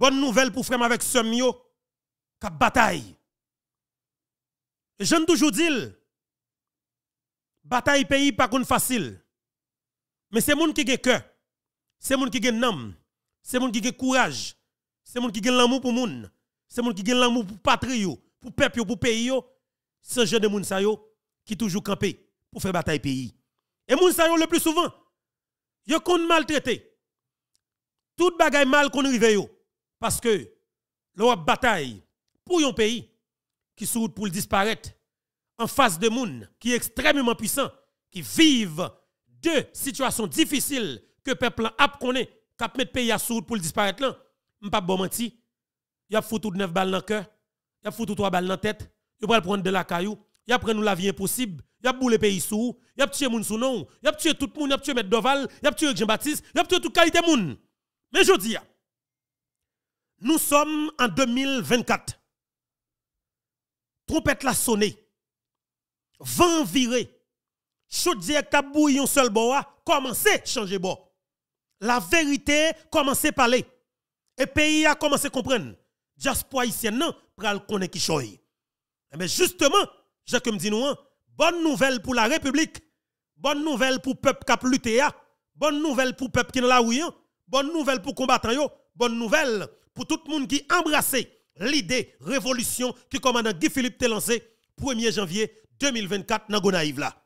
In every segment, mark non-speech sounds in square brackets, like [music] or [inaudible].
Bonne nouvelle pour frère avec ce mio qu'à bataille. Je ne toujours dis bataille pays pas facile. Mais c'est monde qui a cœur, c'est monde qui a nom, c'est monde qui a courage, c'est monde qui a l'amour pour monde, c'est monde qui a l'amour pour patrie, pour peuple, pour pays. C'est jeune de monde qui toujours campé pour faire bataille pays. Et moun sa le plus souvent, yo kon maltraité. Tout bagay mal kon rive yo. Parce que la bataille pour un pays qui se pour le disparaître en face de monde qui est extrêmement puissant, qui vivent deux situations difficiles que le peuple a connu, qui a mis le pays à sourd pour le disparaître là. Je ne pas bon menti Il a foutu 9 balles dans le cœur, il a foutu 3 balles dans la tête, il a prendre de la caillou, il a pris nous la vie impossible, il a boule le pays sous, il a tué moun sous non, il a tué tout le monde, il a tué M. Doval, il a tué Jean-Baptiste, il a tué toute qualité monde. Mais je dis, nous sommes en 2024. Trompette la sonné. Vent viré. Chaudière bouillon seul boa. Commencez à changer La vérité commence à parler. Et pays a commencé à comprendre. Diaspora haïtienne, non, pral koné qui choy. Mais eh justement, Jacques me dit nous, hein, bonne nouvelle pour la République. Bonne nouvelle pour le peuple qui a lutté. Hein. Bonne nouvelle pour le peuple qui est dans la hein. Bonne nouvelle pour les combattants. Bonne nouvelle pour tout le monde qui embrasse l'idée révolution que commandant Guy Philippe t'a lancé 1er janvier 2024 dans Gonaïve là.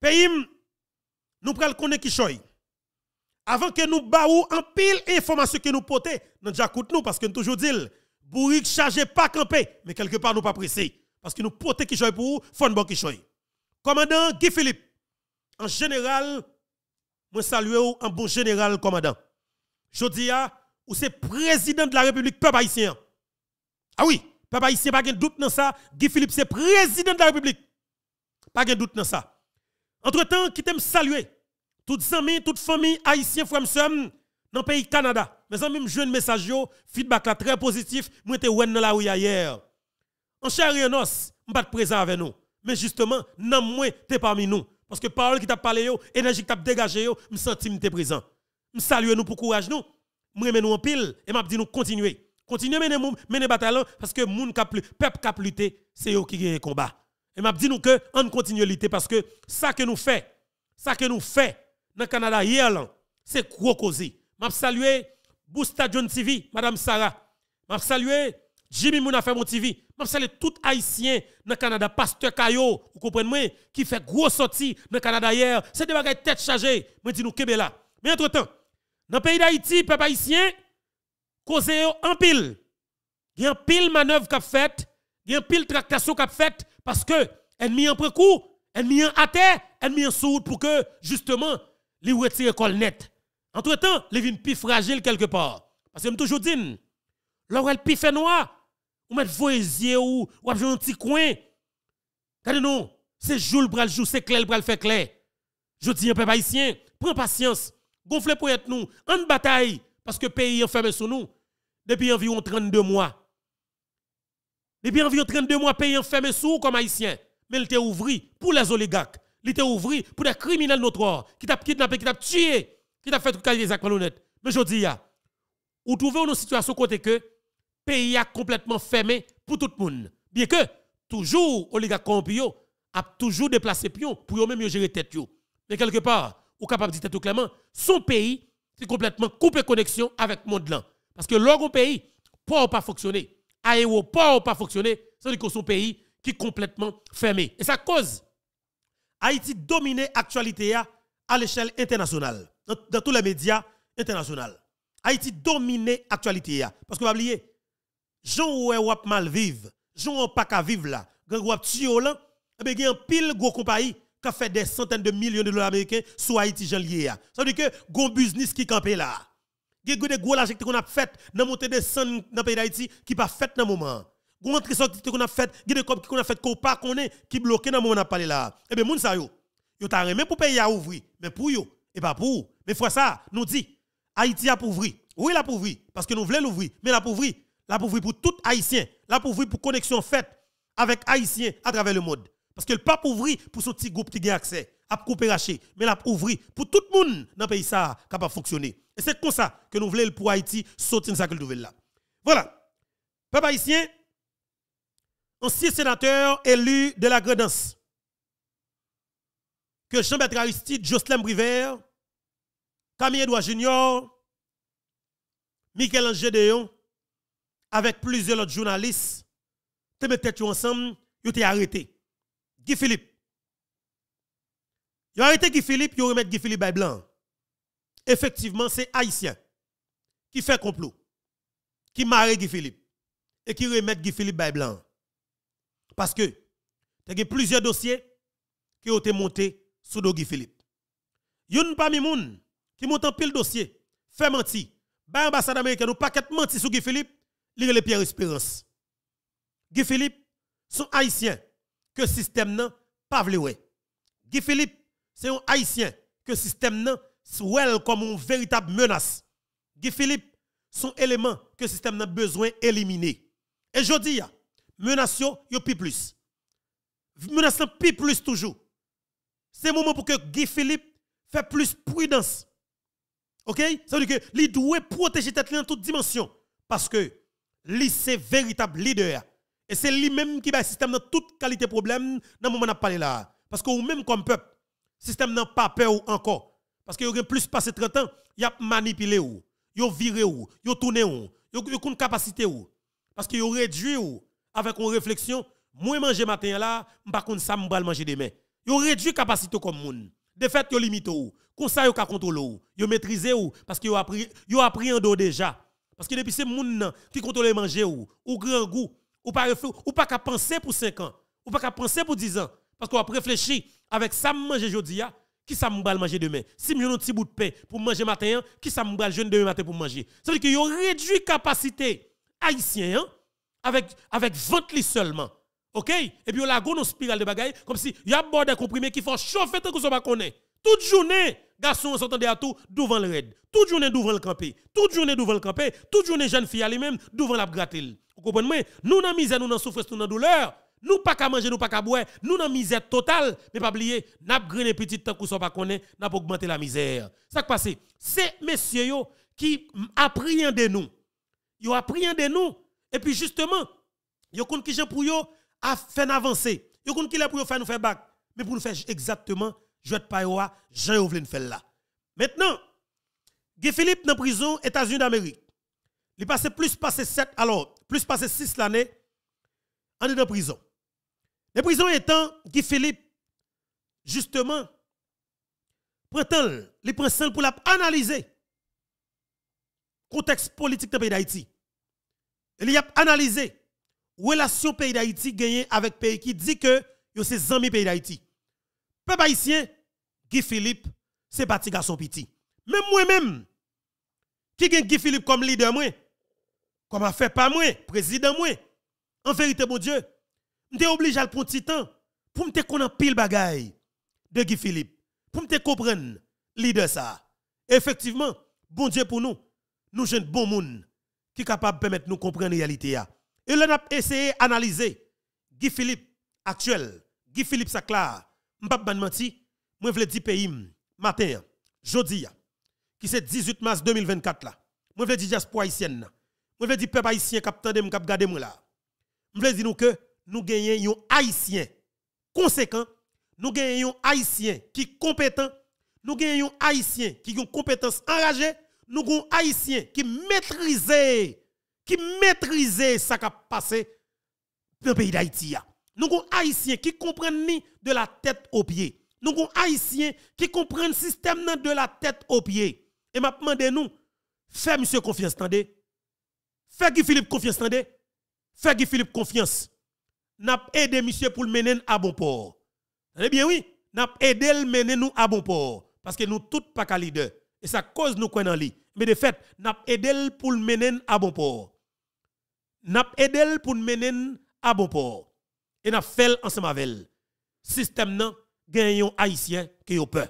Pays nous le connaître qui choy. Avant que nous baou en pile information que nous portons dans Jacout nous parce que nous toujours dit bourrique chargé pas camper mais quelque part nous pas pressé parce que nous portons qui choy pour vous, fond bon qui choy. Commandant Guy Philippe en général je salue en bon général commandant. Jodia ou c'est président de la République, peuple haïtien. Ah oui, peuple haïtien, pas de doute dans ça. Guy Philippe, c'est président de la République. Pas de doute dans ça. Entre-temps, qui t'aime saluer, toutes amis, toute famille haïtienne, frères dans le pays Canada. Mes même, je un message, yo, feedback très positif. Moi, j'étais dans la rue hier. En cher Réunos, je présent avec nous. Mais justement, non, moi, t'es parmi nous. Parce que parole qui t'a parlé, énergie qui t'a dégagé, je me sens présent. Je salue nous pour courage nous moi nous en pile et m'a dit nous continuer. Continuer mener mener bataille parce que moun cap peuple cap lutter, c'est eux qui le combat. Et m'a dit nous que on continue lutter parce que ça que nous fait, ça que nous fait dans Canada hier c'est gros cause. M'a salué Busta John TV, madame Sarah. M'a salué Jimmy Mouna fait mon TV. M'a salué tout haïtien dans Canada pasteur Kayo, vous comprenez moi, qui fait gros sortie dans Canada hier, c'est des bagages tête chargée. M'a dit nous que là. Mais entre-temps dans le pays d'Haïti, peuple haïtien, cause en pile. Il y a un pile manœuvre qui ont fait, il y a un pile tractation qui a fait, parce que ennemi en précoup, ennemi en à terre, ennemi en sourd pour que, justement, les retire col net. Entre-temps, les vins plus fragiles quelque part. Parce que je toujours dit, l'orel plus fait noir, ou mettre voisier ou, ou un petit coin. Regardez nous, c'est jour le bras le c'est clair le bras le fait clair. Je dis un peuple haïtien, prends patience gonfler pour être nous en bataille parce que le pays est fermé sur nous depuis environ 32 mois. Depuis environ 32 mois, pays est fermé sur nous comme haïtiens. Mais il était ouvert pour les oligarques. Il était ouvert pour des criminels notoires qui t'a kidnappé, qui t'a tué, qui t'a fait tout des actes malhonnêtes. Mais je dis, ah, vous trouvez une situation côté que pays est complètement fermé pour tout le monde. Bien que, toujours, Les oligarques corrompus, a toujours déplacé pion pour eux-mêmes gérer tête. Mais quelque part, ou capable de dire tout clairement, son pays, c'est complètement coupé connexion avec le monde là. Parce que leur pays, port pas fonctionner, aéroport pas fonctionner, c'est-à-dire que son pays qui est complètement fermé. Et ça cause Haïti dominer l'actualité à l'échelle internationale, dans, tous les médias internationaux. Haïti dominer l'actualité. Parce que vous oubliez, Jean oué wap mal vivre, Jean ou pas qu'à vivre là, pas, wap tuer là, eh ben, il y a un pile gros compagnie qui fait des centaines de millions de dollars américains sur Haïti, jean hein. Ça veut dire que, gros business qui campé là. Il y a des gros l'argent qu'on a fait dans monter des dans le pays d'Haïti qui pas fait dans le moment. Il y a des qu'on a fait, il y a des copes qu'on a fait qu'on pas qui bloqué dans le moment où on a parlé là. Eh bien, moun sa yo. Yo t'a remé pour payer à ouvrir, mais pour yo, et pas pour. Mais fois ça, nous dit, Haïti a pourvri. Oui, la pourvri, parce que nous voulons l'ouvrir, mais la pourvri, la pourvri pour tout Haïtien, la pourvri pour connexion faite avec Haïtien à travers le monde. Parce que le pape ouvri pour son petit groupe qui a accès, à couper raché, mais l'a ouvri pour tout le monde dans le pays ça capable fonctionné. fonctionner. Et c'est comme ça que nous voulons pour Haïti sortir de cette nouvelle là. Voilà. Peuple haïtien, ancien sénateur élu de la Grédence, que Jean-Bertrand Aristide, Jocelyn Briver, Camille Edouard Junior, Michel Angé Deon, avec plusieurs autres journalistes, te mettaient ensemble, ils étaient arrêté Guy Philippe. Ils ont arrêté Guy Philippe, ils ont Guy Philippe à blanc. Effectivement, c'est Haïtien qui fait complot, qui marre Guy Philippe et qui remet Guy Philippe à blanc. Parce que, il y a plusieurs dossiers qui ont été montés sous Guy Philippe. pas parmi moun qui monte en pile dossier, fait mentir. Bah ambassade américaine ou paquet menti sur Guy Philippe, lire les Pierre Espérance. Guy Philippe, son haïtien que système nan pas vle Guy Philippe, c'est un haïtien que système nan comme une véritable menace. Guy Philippe, son élément que système n'a besoin éliminer. Et je dis, ah, menace yo, yo pi plus. Menace pi plus toujours. C'est le moment pour que Guy Philippe fait plus prudence. OK? Ça veut dire que lui doit protéger tête dans toute dimension. Parce que lui, c'est véritable leader. Et c'est lui-même qui va le système dans toute qualité problème dans le moment où on parlé là. Parce que vous-même comme peuple, le système n'a pas peur encore. Parce que vous avez plus passé 30 ans, il a manipulé vous il a viré vous il a tourné vous il a une capacité ou. Parce que vous réduit ou, avec une réflexion, moi manger matin là, pas contre ça pas manger demain. Vous réduit capacité comme monde. De fait, vous limite ou. Comme ça, vous il y vous maîtrisé ou, parce que vous appris, appris en dos déjà. Parce que depuis ces monde qui contrôle manger ou, ou grand goût, ou pas ou qu'à penser pour 5 ans, ou pas qu'à penser pour 10 ans parce qu'on va réfléchir avec ça manger aujourd'hui, hein. qui ça manger demain Si j'ai un petit bout de pain pour manger matin, hein, qui ça le jeune demain matin pour manger Ça veut dire qu'ils ont réduit capacité haïtien hein, avec avec lits seulement. OK Et puis on la une spirale de bagaille comme si y a bord des comprimé qui font chauffer tant qu'on pas connaît. Toute journée garçon s'entendait à tout, devant le raid. Toute journée devant le campé. Toute journée devant le campé. Toute journée jeune fille à lui-même, devant la gratter. Vous comprenez? Nous, dans misère, nous, dans souffrance, nous, dans douleur. Nous pas qu'à manger, nous pas qu'à boire, nous dans misère totale, mais pas oublier, n'a grillé petit tant qu'on pas connaît, nous pas augmenté la misère. Ça qui passe, c'est messieurs yo qui appréhendent nous. Yo de nous et puis justement, yo compte qui j'en pour yo à faire avancer. Ils compte qui là pour faire nous faire bac, mais pour nous faire exactement je te pas ouvre une felle là. Maintenant, Guy Philippe dans prison États-Unis d'Amérique. Il passe plus passé 7 alors, plus passé 6 l'année en prison. Les prison étant Guy Philippe justement prend il pour analyser le contexte politique du pays d'Haïti. Il y a analysé relation pays d'Haïti avec avec pays qui dit que c'est ses amis pays d'Haïti. Peuple haïtien, Guy Philippe, c'est parti garçon petit. Même moi-même, qui gagne Guy Philippe comme leader, moi, comme a fait pas moi, président, moi, en vérité, bon Dieu, suis obligé à prendre petit temps pour me connaître pile bagaille de Guy Philippe, pour me comprendre leader ça. Effectivement, bon Dieu pour nous, nous jeunes bon monde qui capable de permettre nous comprendre la réalité. Et là, on a essayé d'analyser Guy Philippe actuel, Guy Philippe Saclare m'pap ban menti, moi vle di pays matin, jodi qui c'est 18 mars 2024 là. Moi vle di diaspora haïtienne Moi vle di peuple haïtien k'ap tande m k'ap gade m là. M'vle di nous que nous gagnons yon haïtien conséquent, nous gagnons yon haïtien qui compétent, nous gagnons yon haïtien qui ont compétence enragées, nous gagnons haïtien qui maîtrise qui maîtrise ce qui a passé dans le pays d'Haïti. Nous avons haïtiens qui comprennent de la tête aux pieds. Nous avons haïtiens qui comprennent le système de la tête aux pieds. Et m'a demandé nous, fais monsieur confiance, tendez. Fais Guy Philippe confiance, tendez. Fais Guy Philippe confiance. N'a aidé monsieur pour le mener à bon port. Eh bien oui, n'a aidé le mener nous à bon port. Parce que nous tous pas qu'à Et ça cause nous quoi dans Mais de fait, n'a aidé pour le mener à bon port. N'a aidé pour mener à bon port et nous fait ensemble avec elle. Système non, gagnons haïtien qui ont peur.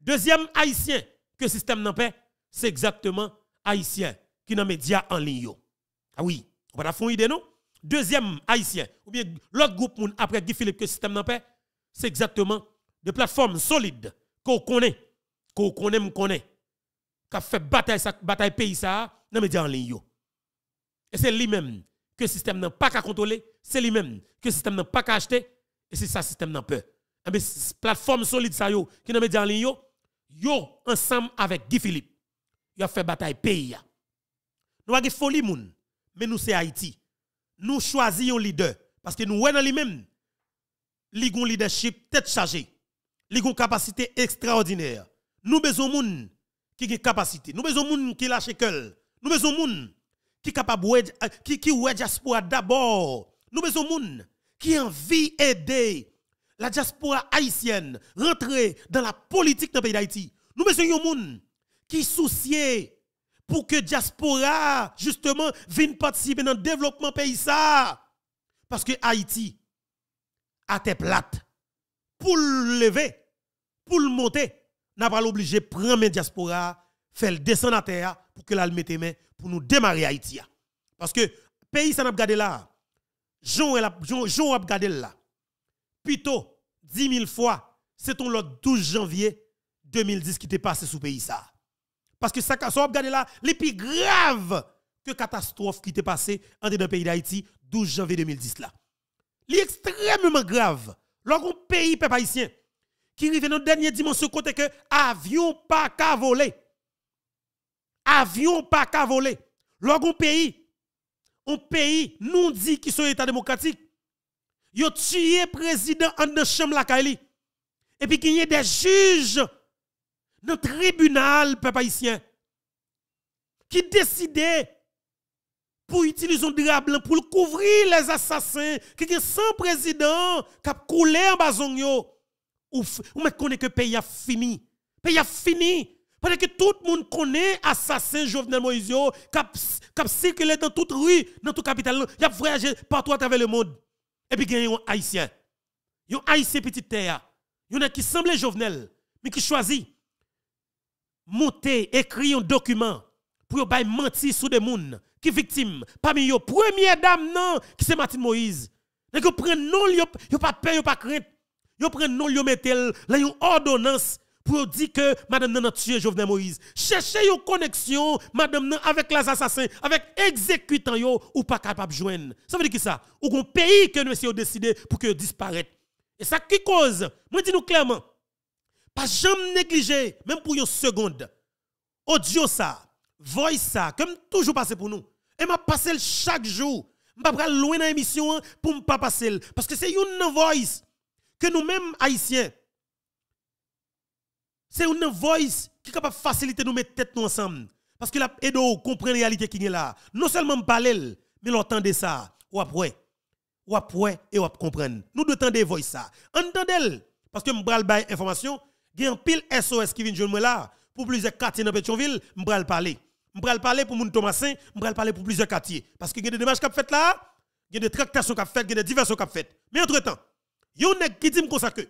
Deuxième haïtien que système n'a peur, c'est exactement haïtien qui nan média en ligne. Ah oui, on va fait une idée non Deuxième haïtien ou bien l'autre groupe après Guy Philippe que système n'a peur, c'est exactement des plateformes solides qu'on connaît, qu'on connaît, qu'on connaît, qui fait bataille sa bataille pays ça dans média en ligne. Et c'est lui-même que le système n'a pas qu'à contrôler, c'est lui-même que le système n'a pas qu'à acheter, et c'est ça le système n'a peur. Et eh plateforme solide, ça, yo, qui n'a pas en ligne, yo, ensemble avec Guy Philippe, yo a fait bataille pays. Nous avons folie, moun, mais nous, c'est Haïti. Nous choisissons un leader, parce que nous, ouais, dans lui-même, li gon leadership tête chargée, li gon capacité extraordinaire. Nous besoin moun qui gen capacité, nous besoin moun qui lâche cœur, nous besoin moun qui capable qui qui diaspora d'abord. Nous besoin moun qui envie d'aider la diaspora haïtienne rentrer dans la politique le pays d'Haïti. Nous mettons des gens qui soucient pour que diaspora, justement, vienne participer dans le développement pays ça. Parce que Haïti a été plate. Pour le lever, pour le monter, n'a pas l'obligé de prendre la diaspora, faire le descendre à terre pour que la mette pour nous démarrer Haïti. Parce que pays ça n'a pas gardé là. Jean a regardé là. Plutôt 10 000 fois, c'est ton lot 12 janvier 2010 qui t'est passé sous pays ça. Parce que ça, ça regardé là, plus grave que catastrophe qui t'est passé en dans pays d'Haïti 12 janvier 2010 là. L'extrêmement extrêmement grave. L'autre pays peuple haïtien qui arrive dans dernier dimension côté que avion pas qu'à voler. Avion pas qu'à voler. pays un pays non dit qui sont état démocratique. Yo tué président en de chambre la Et puis qu'il y a des juges dans le tribunal peuple qui décidaient pour utiliser un pour couvrir les assassins qui sont sans président qui a coulé en bas ou on connaît que pays a fini. Pays a fini. Parce que tout le monde connaît l'assassin Jovenel Moïse, qui a circulé dans toute rue, dans toute capitale, qui a voyagé partout à travers le monde. Et puis, il y a un haïtien. Un haïtien petit terre. Il y en a qui semblent Jovenel, mais qui choisit monter, écrire un document pour mentir sur des gens qui victimes. Parmi les première dame, non, qui c'est Martine Moïse. Ils prennent non, ils n'ont pas peur, ils pas crainte. Ils prennent non, ils mettent là, une ordonnance pour dire que madame n'a tué Jovenel Moïse. Cherchez une connexion, madame avec les assassins, avec exécutants ou pas capable de joindre. Ça veut dire que ça, ou un pays que nous avons décidé pour que disparaisse. Et ça qui cause, moi dis nous clairement, pas jamais négliger, même pour une seconde. Audio ça, voice ça, comme toujours passé pour nous. Et m'a passé chaque jour. M'a pas loin dans l'émission hein, pour ne pas passer. Parce que c'est une voice que nous-mêmes, haïtiens, c'est une voice qui est capable de faciliter nous mettre tête nous ensemble. Parce que la Edo comprend la réalité qui est là. Non seulement parler, mais l'entendre ça. Ou après. Ou après et ou comprendre. Nous devons entendre voice ça. Entendez-le. Parce que je vais information. Il y a un pile SOS qui vient de là. Pour plusieurs quartiers dans Pétionville, je vais parler. Je vais parler pour mon Thomasin. Je vais parler pour plusieurs quartiers. Parce qu'il y a des démarches qui sont faites là. Il y a des tractations qui sont fait Il y a des diversions qui sont faites. Mais entre-temps, il y a un qui dit que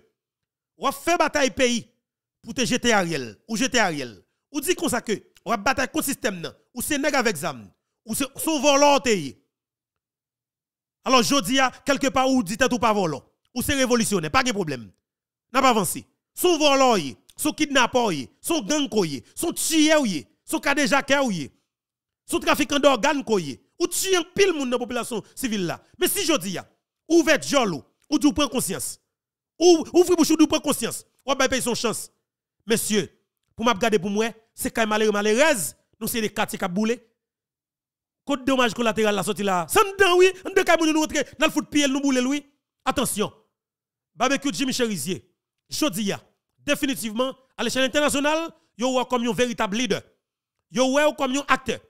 vous fait bataille pays pour te jeter Ariel, ou jeter Ariel, ou dit comme ça que, on va battre contre système, nan, ou c'est nègre avec zam, ou c'est volant Alors, je dis, quelque part, ou dit tout pas volant, ou c'est révolutionnaire, pas de problème. N'a pas avancé. Son volant, son kidnappeur, son gang, son tueur, son cadet ou son trafiquant d'organes, ou tuer pile monde dans la population civile là. Mais si je dis, ouvert jolo, ou du prend conscience, ou ouvre bouche ou du conscience, ou va paye son chance. Monsieur, pour m'abgarder pour moi, c'est quand malheureux malheureuse, nous c'est des quartiers qui boulé. Côte dommage collatéral la sortie là. Sans dedans oui, on deux nous rentrer dans le foot pied nous boule lui. Attention. Barbecue Jimmy Cherizier. dis, définitivement à l'échelle internationale, yo ou comme un véritable leader. Yo ou comme un acteur.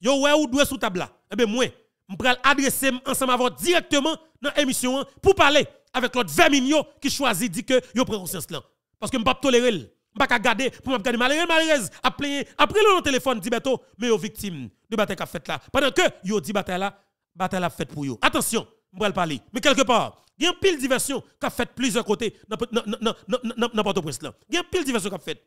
Yo ou ou doué sous table là. Eh bien moi, je vais adresser ensemble avant directement dans l'émission pour parler avec l'autre minio qui choisit dit que yo prend conscience là parce que je ne pas tolérer pas qu'à garder pour me garder malheureux malheureuse appelé, après le téléphone dit bateau mais aux victimes de bataille qu'a fait là pendant que yo dit bataille là bataille a fait pour yo attention on parler mais quelque part il y a une pile diversion qui a fait plusieurs côtés dans Port-au-Prince il y a une pile diversion qui fait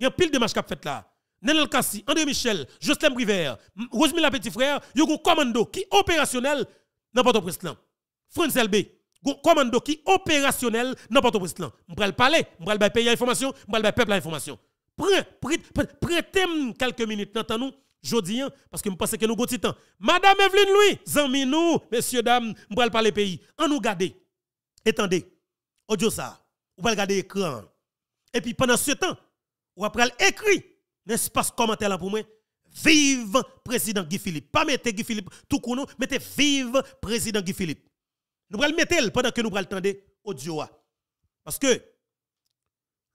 il y a une pile de match qui a fait là Nenel Kassi, André Michel, River, Briver, Rosemilla Petit Frère, yo un commando qui est opérationnel dans Port-au-Prince. France LB, commando qui opérationnel n'importe Port-au-Prince là. le parler, vais le payer information, vais le peuple l'information. Prêtez quelques minutes je nous hein, parce que je pense que nous avons temps. Madame Evelyne Louis, nous, messieurs dames, vais le parler pays. On nous garder. Attendez. Audio ça. Ou va garder écran. Et puis pendant ce temps, vous après écrit n'est-ce pas commentaire là pour moi Vive président Guy Philippe. Pas mettez Guy Philippe tout court, mettez vive président Guy Philippe. Nous prenons le mettre pendant que nous temps entendre audio. Parce que,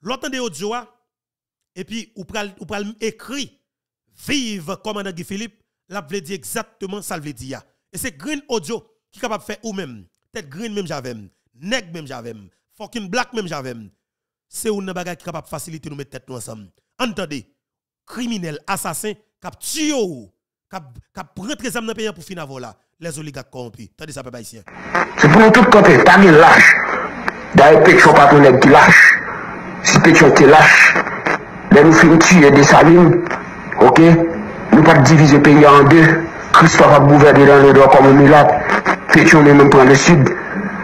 l'entendre audio, et puis, ou pral écrit, vive comme Guy Philippe, la veut dire exactement ça veut dire. Et c'est Green Audio qui est capable de faire ou même. Tête Green même j'avais, Neg même j'avais, fucking Black même j'avais. C'est une bagarre qui est capable de faciliter nous mettre tête nous ensemble. Entendez, criminel, assassin, cap tué, cap rentre dans le pays pour finir là les oligarques corrompus. Tandis ça, papa ici. C'est pour nous tout compter. pas mis lâche. D'ailleurs, Pétion, pas ton aide qui lâche. Si Pétion te lâche, ben, nous finissons tuer des salines, ok? Nous pas diviser le pays en deux. Christophe a gouverné dans le droits comme un miracle. Pétion est même dans le sud.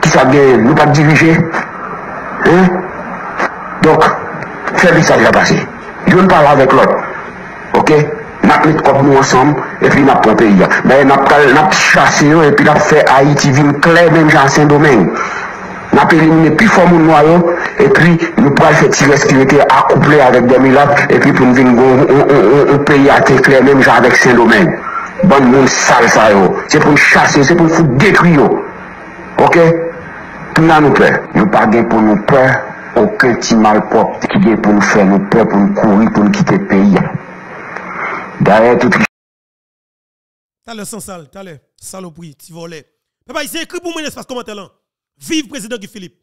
Qui ça gagne? Nous pas diriger. Hein? Donc, fais le ça passer. Je ne parle avec l'autre. Ok? Nap met ensemble et nous ben, et et pran peyi pays. Daye nap, nap yo, Saint-Domingue. elimine plus de moun et puis nous pas ce accouplé avec et puis pour nous venir au pays a te Saint-Domingue. Bon moun sal sa yo. C'est pour fout Ok? Pou nous nou nous Nou pa gen Nous nou ti propre ki nous pou nous nou pour pou pour nous pou nou pays tout. T'as le sans sale, t'as le saloperie, tu volais. Papa, il s'est écrit pour moi l'espace commentaire là. Vive président Guy Philippe.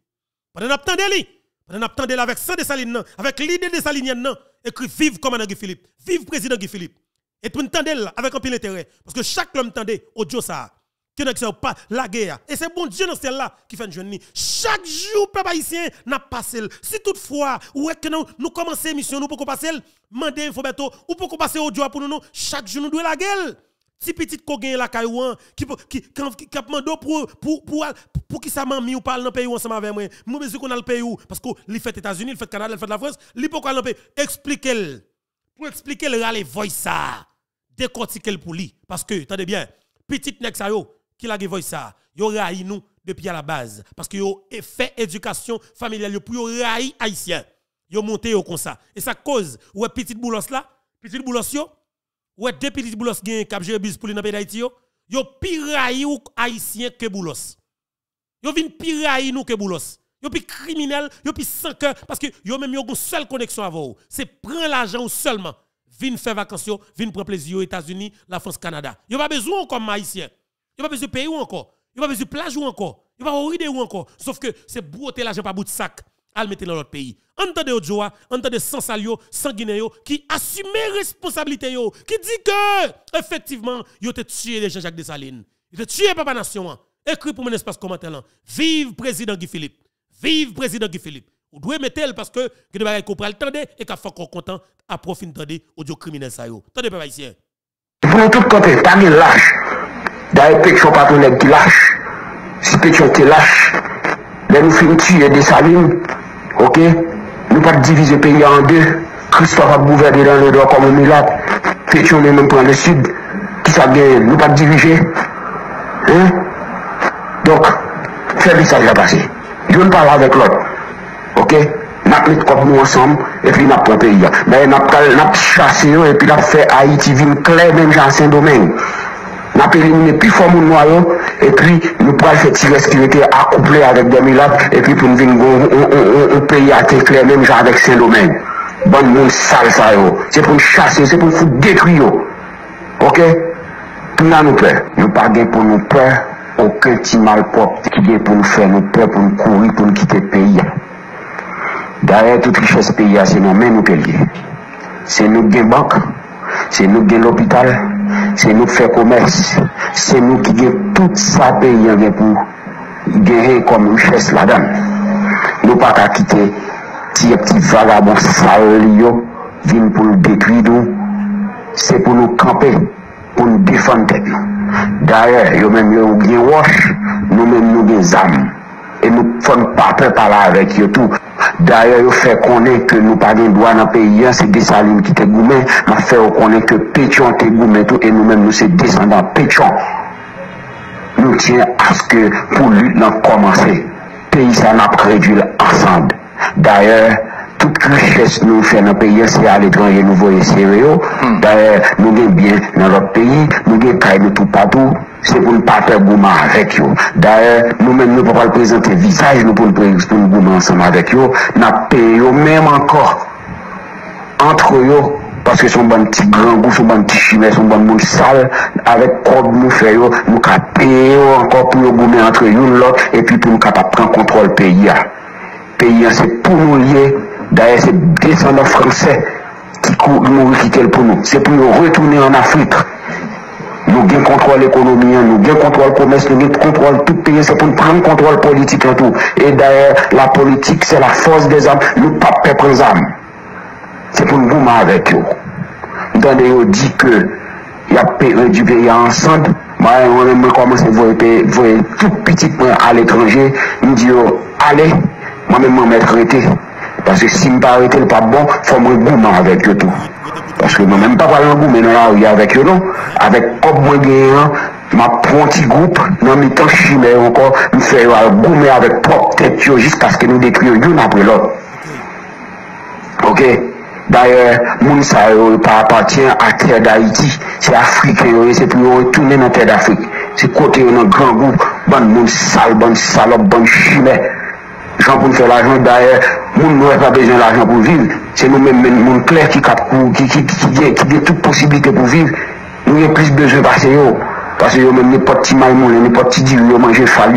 Pendant que vous lui, pendant que là avec sang de Saline, avec l'idée de Saline, écrit vive commandant Guy Philippe. Vive président Guy Philippe. Et tu nous là avec un pile d'intérêt. Parce que chaque homme tendait au oh, ça que n'est pas la guerre. Et c'est bon Dieu dans celle-là qui fait une jeune Chaque jour, peuple haïtien n'a passons. Si toutefois, ou est que nous, nous commençons mission nous pouvons passer, mandez un bientôt, ou pouvons passer au pour nous, chaque jour nous devons la gueule si petit ko la hein, qui qui qui pour pour pour pour qui sa mis ou parle dans pays ensemble avec moi. Moi besoin qu'on a le pays où parce que li fait États-Unis, il fait Canada, le fait la France, li pourquoi pays expliquez-le. Pour expliquer le rale voice ça. Décortiquez-le pour lui parce que attendez bien, petit nèg sa yo, qui la voix ça, ont raï nous depuis à la base parce que ont fait éducation familiale pour yon raï haïtien. ont monté yo comme ça. Et ça cause ou petit boulos là, Petit boulos yo ou deux petit boulos gen kap gérer bus pour les pays d'Haïti yo, yo pire raï ou haïtien que boulos. Yo vin pi raï nous que boulos. Yo pi criminel, yo pi sans cœur parce que yo même yo une seule connexion avec vous. C'est prendre l'argent seulement. Vin faire vacances, vin prendre plaisir aux États-Unis, la France, Canada. Yo pas besoin comme haïtien. Il n'y a pas besoin de payer ou encore. Il n'y a pas besoin de plage ou encore. Il n'y a pas besoin de ou encore. Sauf que c'est je l'argent pas bout de sac à le mettre dans l'autre pays. entendez tant joie, entendez sans salio, sans guinéo, qui assume responsabilité, qui dit que, effectivement, yo te tué les gens jacques Dessalines. Ils te tué Papa Nation. Hein. Écris pour mon espace commentaire. Hein. Vive président Guy Philippe. Vive président Guy Philippe. Vous devez mettre parce que que de le temps tendez et qu'a qu'on content à profiter tendez audio criminel ça yo. Tendez papa ici. tout côté, pas de D'ailleurs, Pétion pas ton qui lâche. Si Pétion te lâche, nous finissons tuer des salines, ok? Nous pas diviser le pays en deux. Christophe a gouverné dans le droit comme un miracle. Pétion est même dans le sud. Qui ça gagne? Nous pas diriger. Hein? Donc, fais le message à passer. Je ne parle avec l'autre. Ok? Nap ensemble nous nous et puis nap nous avons ya. Mwen nap, nap chase chasser et puis la Haiti Haïti kle clair domaine la pas éliminé plus fort mon nous, et puis nous prenons qui était accouplé avec des et puis pour nous venir au pays à clair même genre avec Saint-Domingue. Bon monde sale ça C'est pour nous chasser, c'est pour nous détruire. Ok? Tout n'a nous peur. Nous pas pour nous peur aucun petit propre qui est pour nous faire nous peur, pour nous courir, pour nous quitter le pays. Derrière toute richesse pays, c'est nous-mêmes nous payons. C'est nous qui Se nou gen l'opital, se nou fè komers, se nou ki gen tout sa pe yon gen pou genhe kon mwen fès la dan. Nou pat akite tiye pti vagabon sal yo vin pou l detwidou. Se pou nou kampe, pou l defante. Darye, yo menm yon gen wosh, nou menm yon gen zanm. nous ne faisons pas parler avec eux tout. D'ailleurs, il fait connaître que nous pas de droits dans le pays, hein, c'est des salines qui te goumet, mais fait connaître que Pétion te goumet et nous-mêmes, nous sommes descendants Pétion. Nous tiens à ce que pour lutte commencer. Pays ça n'a réduit ensemble. D'ailleurs, toute richesse nous faisons dans le pays, c'est à l'étranger, hmm. ben, nous voyons sérieux. D'ailleurs, nous sommes bien dans notre pays, nous sommes bien de tout partout. C'est pour ne pas faire gourmand avec eux. D'ailleurs, nous-mêmes, nous ne pouvons pas présenter visage, nous pour nous gourmand ensemble avec eux. Nous payons même encore entre eux parce que son bon petit grand goût, son bon petit chimère, son bon monde sale, avec quoi nous faisons, nous payons encore pour nous gommer entre nous l'autre, et puis pour nous capables prendre contrôle pays. Le Pays, c'est pour nous lier D'ailleurs, c'est descendants Français qui nous quittent pour nous. C'est pour nous retourner en Afrique. Nous avons contrôle l'économie, nous avons contrôle le commerce, nous avons contrôle tout pays, c'est pour nous prendre contrôle politique et tout. Et d'ailleurs, la politique, c'est la force des âmes. Le pape pas prendre les âmes. C'est pour nous boumer avec eux. Dans on dit que il y a du pays ensemble. Moi, je commencé à voir tout petit à l'étranger. Je dis, oh, allez, moi-même, je arrêté. Parce que si je ne pas arrêter pas bon, il faut me avec eux tout. Parce que moi-même, pas parler dans la rue avec eux, non. Avec comme moi prendre ma petit groupe, dans mes temps chimé encore, nous faisons gourmet avec propre tête jusqu'à ce que nous détruisons l'une après l'autre. Ok? D'ailleurs, moun ça ne pas appartient à terre d'Haïti, c'est Afrique et c'est pour retourner dans terre d'Afrique. C'est côté un grand groupe, bon sale, bon salope, bon chimère pour l'argent l'argent nous nous moun pas besoin besoin pour pour vivre. nous nous-mêmes, les qui moun qui qui, qui qui toute pour pour vivre. pour vivre nous besoin Nous bezen passer yo pas que petits de nous n'avons pas de petit nous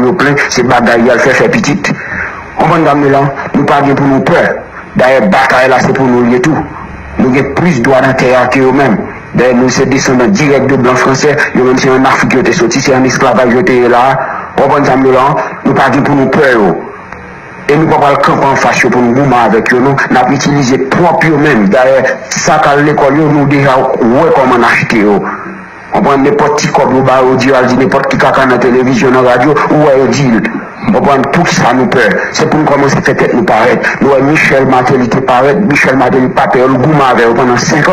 nous plein. C'est de Nous On nous Nous nous pas pour nous nous D'ailleurs, Nous sommes c'est pour nous tout. Nous Nous plus terre que nous-mêmes. nous sommes descendant directs de blancs français. Nous même c'est en Afrique qui était sorti, c'est un nous et nous ne pouvons pas camper en face pour nous avec eux. Nous avons utilisé propre eux-mêmes. D'ailleurs, ça qu'à l'école, nous déjà ouais comment acheter. Oh. On prend n'importe qui comme nous, on bah, dit n'importe qui caca dans la télévision, dans radio, ou on dit. tout ça nous peur. C'est pour nous commencer à faire tête nous paraître. Nous, eh, Michel Matel qui paraît, Michel Matel, papa, nous pendant 5 ans.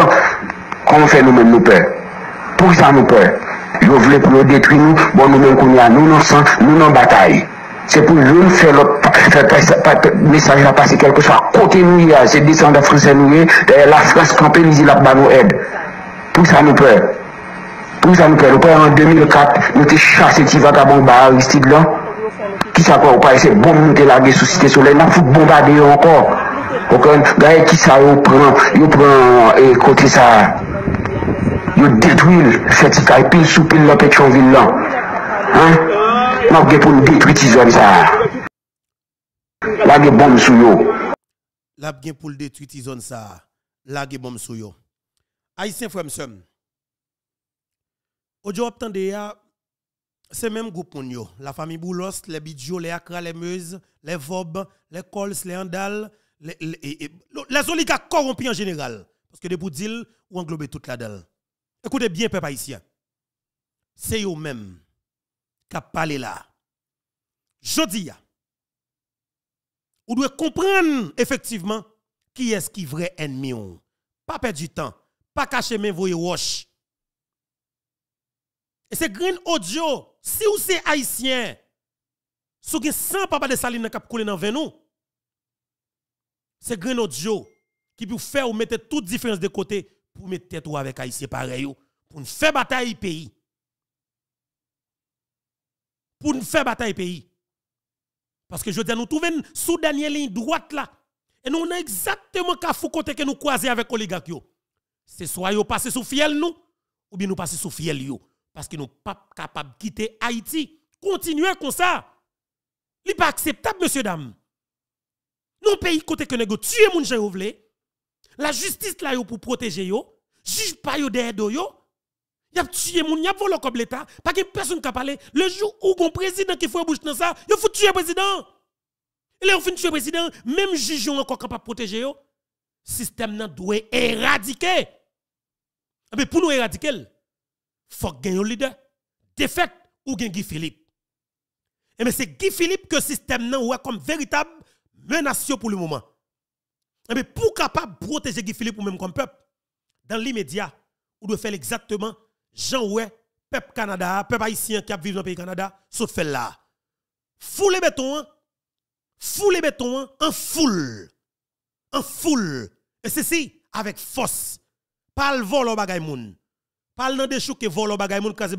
Comment fait nous-mêmes nous peur Pour ça nous peur. Ils voulaient pour nous détruire nous, bon nous-mêmes nous, nous, nous, nous, nous, bataille c'est pour nous faire le message à passer quelque chose. à côté nous, c'est descendre français la France et nous la France nous aide. Pour ça nous peur. Pour ça nous peur. en 2004, nous avons chassé petit vagabond bah, Aristide là. Qui ça quoi, pas c'est bon, nous avons sous Cité Soleil, nous avons bombardé encore. Qui ça prend détruit le fait qu'il y a pile sous pile la là hein? Nan gen pour le détruire, La gen bom sou yo. La gen pou nou ça La bon sou yo. Aïsien Fremsem. Ojo obtende ya, c'est même groupe yo. La famille Boulos, les Bidjo, les Akra, les Meuse, les Vob, les Cols, les Andal, les, les, oligarques corrompus en général. Parce que des d'île, ou englobe toute la dalle. Écoutez bien, peuple haïtien. C'est eux-mêmes qui la parlé là. Je dis, vous doit comprendre effectivement qui est-ce qui est vrai ennemi. Pas perdre du temps, pas cacher mes vos wash. Et c'est green audio, si vous c'est haïtien, si vous sans papa de saline qui coulé dans nous, c'est green audio qui peut faire ou mettre toute différence de côté pour mettre tête avec haïtien pareil, pour faire bataille pays pour nous faire bataille pays. Parce que je dis, nous trouvons sous dernière ligne droite là. Et nous on exactement qu'à fou côté que nous croiser avec oligarque. C'est soit yo passer sous fiel nous, ou bien nous passer sous fiel yo. Parce que nous pas capables de quitter Haïti. Continuer comme ça. n'est pas acceptable, monsieur, dame. Nous pays côté que nous tuer moun gens La justice là pour protéger yo. Juge pas yo derrière yo. Il a tué gens, il a volé comme l'État. Pas que personne qui a parlé. Le jour où un président qui fait bouche dans ça, il faut tuer le président. Et là, on finit tuer le président, même juge encore capable de protéger. Le système doit éradiquer. Ah, mais pour nous éradiquer, il faut gagner un leader. défait ou gagner Guy Philippe. Eh, mais c'est Guy Philippe que le système nan ouais comme véritable menace pour le moment. Eh, mais pour capable protéger Guy Philippe ou même comme peuple, dans l'immédiat, on doit faire exactement Jean ouais, peuple Canada, peuple haïtien qui a vécu dans le pays Canada, sauf fait là. Foule les béton, foule les béton, en foule. En foule. Et ceci, avec force. Pas le vol au bagay moun. Pas le des choux qui vol au bagay moun, kasi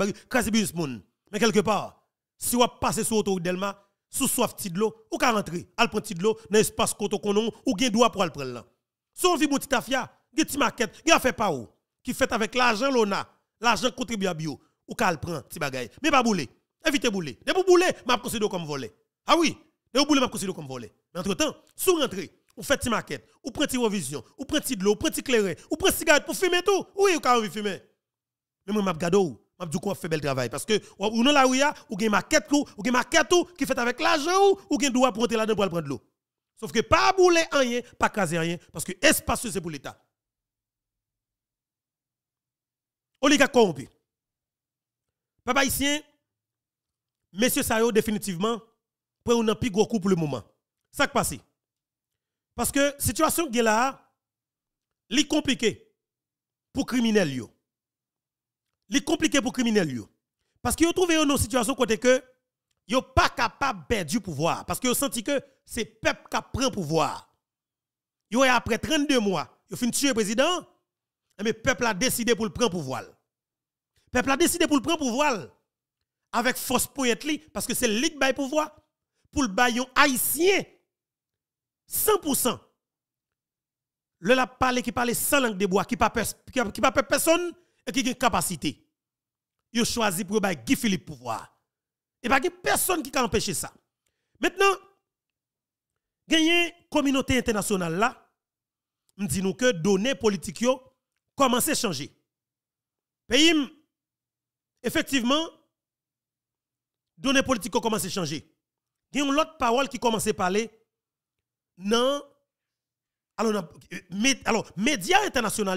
moun. Mais quelque part, si vous passez sur l'autoroute Delma, sous soif tidlo, ou ka rentré, al de tidlo dans espace koto konon, ou gen droit pour al prendre Si on vit bon titafia, gen ti maquette, gen fait pa ou, qui fait avec l'argent l'on a l'argent contribue à bio, ou qu'elle prend, petit bagay. Mais pas bouler. Évitez bouler. De vous bouler, m'a considéré comme volé. Ah oui, de vous bouler, m'a considérer comme volé. Mais entre-temps, sous rentrée, ou faites une maquette, ou prenez une revision, ou prenez de l'eau, ou prenez clairer ou prenez cigarette pour fumer tout. Oui, ou de fumer. Mais moi, m'a gado ou. M'a dit coup fait bel travail. Parce que, ou non la ou ah, ou gen maquette ou, ou gen maquette ou, qui fait avec l'argent ou, ou gen droit pour là-dedans pour prendre l'eau. Sauf que pas bouler rien, pas caser rien, parce que espace c'est pour l'État. Oliga corrompu. Papa haïtien, monsieur Sayo définitivement, pour un plus gros coup pour le moment. Ça qui passe. Parce que la situation qui est compliquée pour criminels yo. Li compliqué pour criminels yo. Parce qu'ils ont trouvé une situation côté que yo pas capable de perdre pouvoir parce qu'ils ont senti que c'est peuple qui prend pouvoir. Yo après 32 mois, yo fin tuer président, eh, mais peuple a décidé pour le prendre pouvoir. Peuple a décidé pour le prendre pouvoir avec force poète parce que c'est lui qui pouvoir pour le baillon haïtien 100%. Le la parle qui parle sans langue de bois, qui pas qui pas personne et qui a une capacité. Il choisi pour bail Guy Philippe pouvoir. Et pas personne qui a empêché ça. Maintenant, gagner communauté internationale là, me dit nous que données politiques Comment à changer. Pays, effectivement, données politiques ont commencé à changer. Il y a une autre parole qui commence à parler. Non. Alors, alors médias internationaux,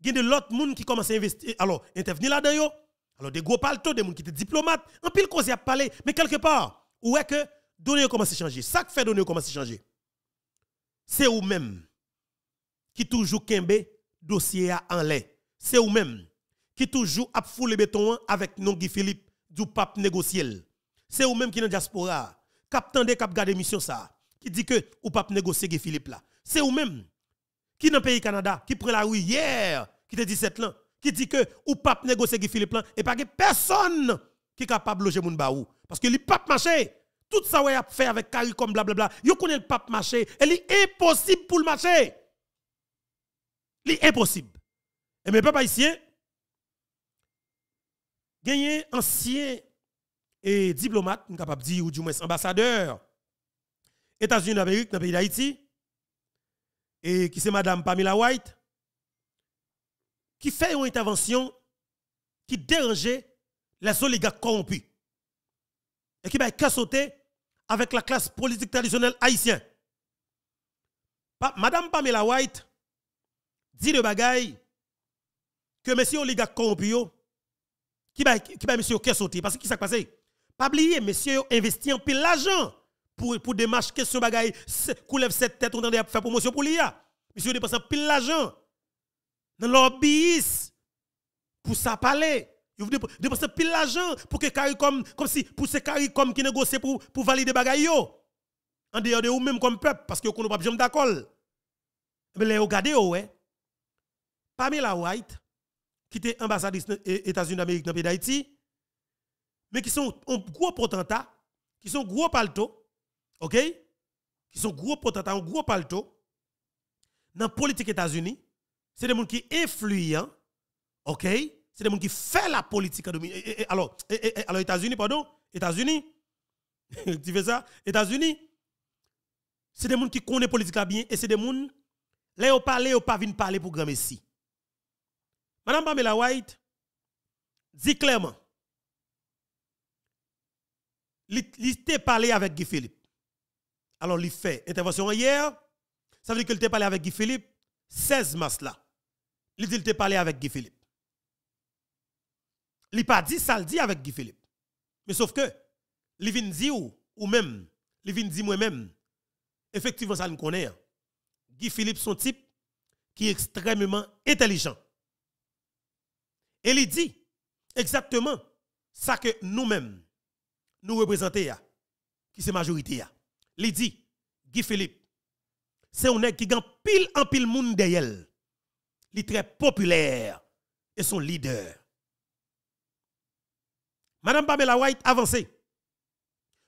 il y a de l'autre monde qui commence à investir, alors, intervenir là-dedans. Alors, des gros palto, des gens qui étaient diplomates, en pile cause, y a parlé. Mais quelque part, où est que données commencé à changer? Ça qui fait données commencé à changer. C'est vous-même qui toujours kembe dossier en lait. C'est vous-même qui toujours a foulé béton avec nous Guy Philippe du pape négociel. C'est vous-même qui dans diaspora, cap qui cap garder mission ça, qui dit que ou pape négocier Guy Philippe là. C'est vous-même qui dans le pays Canada qui prend la rue hier, qui te dit cette là, qui dit que ou pape négocier Guy Philippe là et pas que personne qui est capable de loger mon baou parce que le pape marché tout ça ouais a fait avec Caricom blablabla, Vous connaissez le pape marché, elle est impossible pour le marché impossible. Et mes papa haïtien, gagné ancien et diplomate, capable dire, ou du moins ambassadeur, États-Unis d'Amérique dans le pays d'Haïti, et qui c'est Madame Pamela White, qui fait une intervention qui dérangeait les oligarques corrompus et qui va cassoter avec la classe politique traditionnelle haïtienne. Madame Pamela White, Dis le bagaille que monsieur oligarque corrompu qui va qui va monsieur qui sauté parce que qui s'est passé pas oublier monsieur investi en pile l'argent pour pour démarche question bagaille coulève cette tête on dans faire promotion pour l'IA monsieur dépense pile l'argent dans l'OBIS pour ça parler vous dépensez pile l'argent pour que CARICOM, comme si, pour CARICOM qui négocie pour, pour valider bagaille En dehors de vous-même comme peuple, parce que vous ne pouvez pas d'accord. Mais les regardez, ouais. Pamela White, qui était ambassadrice des e- États-Unis d'Amérique dans le pays d'Haïti, mais qui sont un gros potentat, qui sont gros palto, ok? Qui sont gros potentat, un gros palto, dans la politique États-Unis. C'est des gens qui influent, ok? C'est des gens qui font la politique. Alors, alors États-Unis, pardon, États-Unis, [laughs] tu fais ça, États-Unis, c'est des gens qui connaissent la politique bien et c'est des gens, là, ils ne parlent pas, ils ne pour grand Madame Pamela White dit clairement, il parlé avec Guy Philippe. Alors, il fait intervention hier. Ça veut dire qu'il t'est parlé avec Guy Philippe 16 mars là. Il dit qu'il parlé avec Guy Philippe. Il n'a pas dit ça, il dit avec Guy Philippe. Mais sauf que, il vient dire ou, ou même, il vient dire moi-même, effectivement, ça nous connaît. Hein. Guy Philippe, son type qui est extrêmement intelligent. Et il dit exactement ça que nous-mêmes, nous représentons, qui c'est majorité. Il dit, Guy Philippe, c'est un nègre qui gagne pile en pile monde derrière. Il est très populaire et son leader. Madame Pamela White avancez.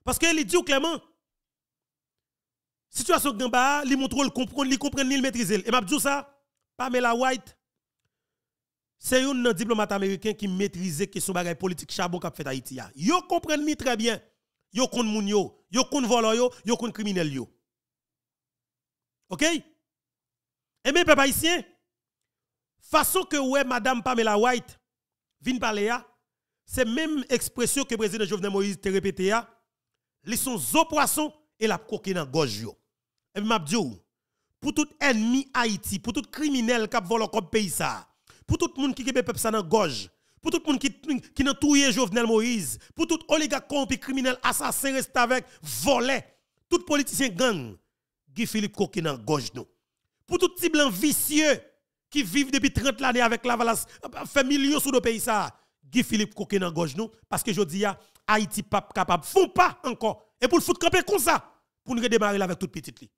Parce qu'elle dit clairement, situation de Gamba, il montre le comprendre, il comprend, il maîtrise. Et m'a dit ça, Pamela White c'est un diplomate américain qui maîtrise question politiques politique charbon qu'a fait Haïti. Vous comprenez très bien. Yo kon moun yo, yo kon volo yo, yo kon criminel yo. OK Et eh mes peuple la façon que ouais madame Pamela White vient parler c'est même expression que le président Jovenel Moïse te répété a, ils sont zo poisson et la coquille dans gorge yo. Et m'a dit pour tout ennemi Haïti, pour tout criminel qui volé comme pays ça pour tout le monde qui est peuple ça dans gorge, pour tout le monde qui qui dans Jovenel Moïse, pour tout oligarque criminel assassin reste avec volé, tout politicien gang Guy Philippe Coquin dans gorge nous. Pour tout petit blanc vicieux qui vivent depuis 30 années avec la valasse, fait millions sous le pays ça. Guy Philippe Coquin dans gorge nous parce que je dis Haïti pas capable font pas encore et pour le foutre camper comme ça pour nous redémarrer avec toute petite li.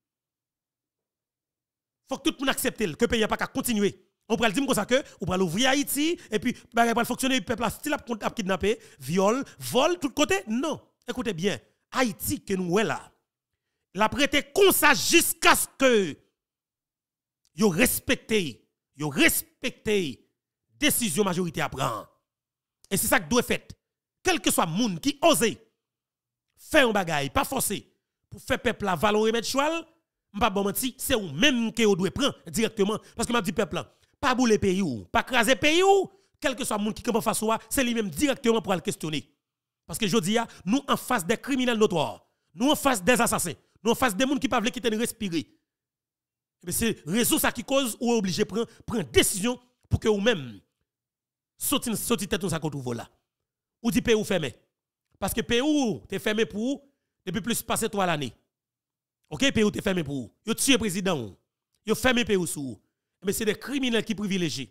Faut que tout le monde accepte que le pays n'a pas qu'à continuer. On peut dire comme ça que, on peut à Haïti, et puis, bah, on va fonctionner, le peuple a style à kidnapper, viol, vol, tout côté. Non. Écoutez bien, Haïti que nous sommes là, la prêté comme ça jusqu'à ce que, yo respecté, yo respecté décision majoritaire à prendre. Et c'est ça que doit faire. Quel que soit le monde qui ose faire un bagaille, pas forcé, pour faire peuple la et mettre ne pas bon menti, c'est ou même que doit prendre directement parce que m'a dit peuple là pas bouler pays ou, pas craser pays ou, quel que soit le monde qui face à c'est lui-même directement pour le questionner. Parce que je dis, ah, nous en face des criminels notoires, nous en face des assassins, nous en face des gens qui ne peuvent pas quitter respirer. Mais eh c'est réseau ça qui cause ou est obligé de prendre, une décision pour que vous-même sortiez tête dans sa contre vous là. Ou dit pays ou fermé. Parce que pays ou t'es fermé pour depuis plus passer trois l'année. OK, pays ou t'es fermé pour vous. Vous tuez président. Vous fermé pays ou mais c'est des criminels qui privilégient.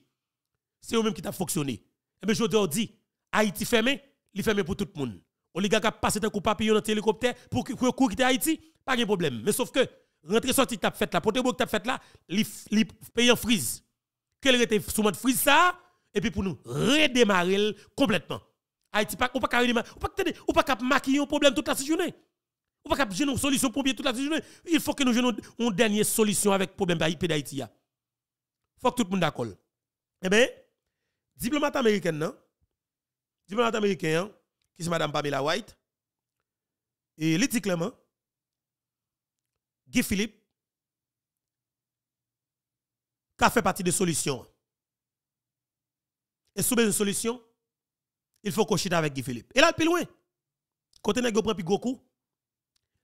C'est eux-mêmes qui t'a fonctionné. Mais je te dis, Haïti fermé, il fermé pour tout le monde. On les gars qui passent un coup papillon dans hélicoptère pour courir quitter Haïti, pas de problème. Mais sauf que, rentrer sorti t'as fait là, porter que t'as fait là, les paye en frise. Quel était sous de frise ça et puis pour nous redémarrer complètement. Haïti pas on pas pas on pas cap maquiller un problème toute la journée. On pas cap une solution pour bien toute la journée. Il faut que nous jouions une dernière solution avec problème pays d'Haïti faut que tout le monde d'accord. Eh bien, diplomate américain, non? Diplomate américain, hein? qui c'est Mme Pamela White, et Lydie Guy Philippe, qui fait partie des solutions. Et sous une solution, il faut qu'on avec Guy Philippe. Et là, plus loin, quand on prend plus gros coup,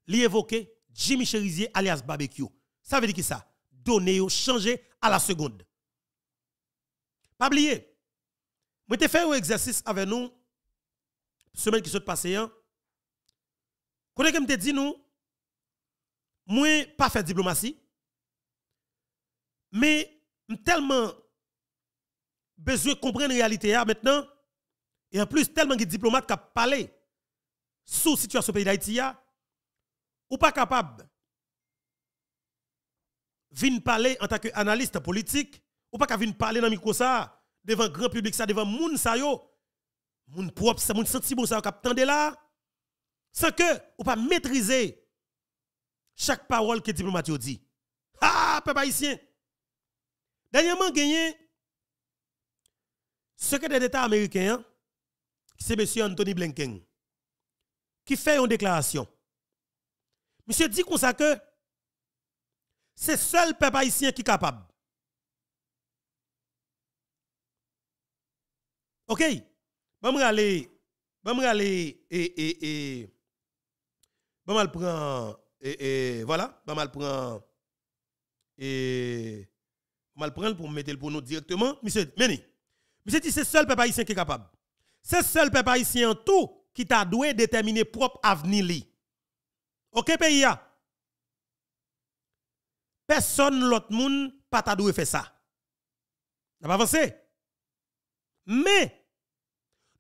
il évoqué Jimmy Cherizier alias Barbecue. Ça veut dire qui ça? donner ou changer à la seconde. Pas oublier, je vais fait un exercice avec nous, semaine qui s'est passée. Hein. Quand je te dit, nous, moi, pas de diplomatie, mais tellement besoin de comprendre la réalité hein, maintenant, et en plus, tellement de diplomates qui parlé sous la situation du pays d'Haïti, hein, ou pas capable vin parler en tant qu'analyste politique, ou pas qu'à venir parler dans le micro ça, devant grand public ça, devant moun ça yo, moun propre ça, moun sensible ça, k'ap tande là, sans que ou pas maîtriser chaque parole que diplomate dit. Ah, peuple haïtien! Dernièrement, gagné secrétaire d'État américain, hein, c'est M. Anthony Blinken, qui fait une déclaration. Monsieur dit qu'on sait que c'est seul peuple haïtien qui est capable. OK Bon aller bon aller et et et bon mal prend et, et voilà, bon mal prend et mal prendre pour mettre le pour nous directement, monsieur Meni. Monsieur dit c'est seul peuple haïtien qui est capable. C'est seul peuple haïtien tout qui t'a doué déterminer propre avenir li. OK pays personne l'autre monde pas ta faire ça. N'a pas avancé. Mais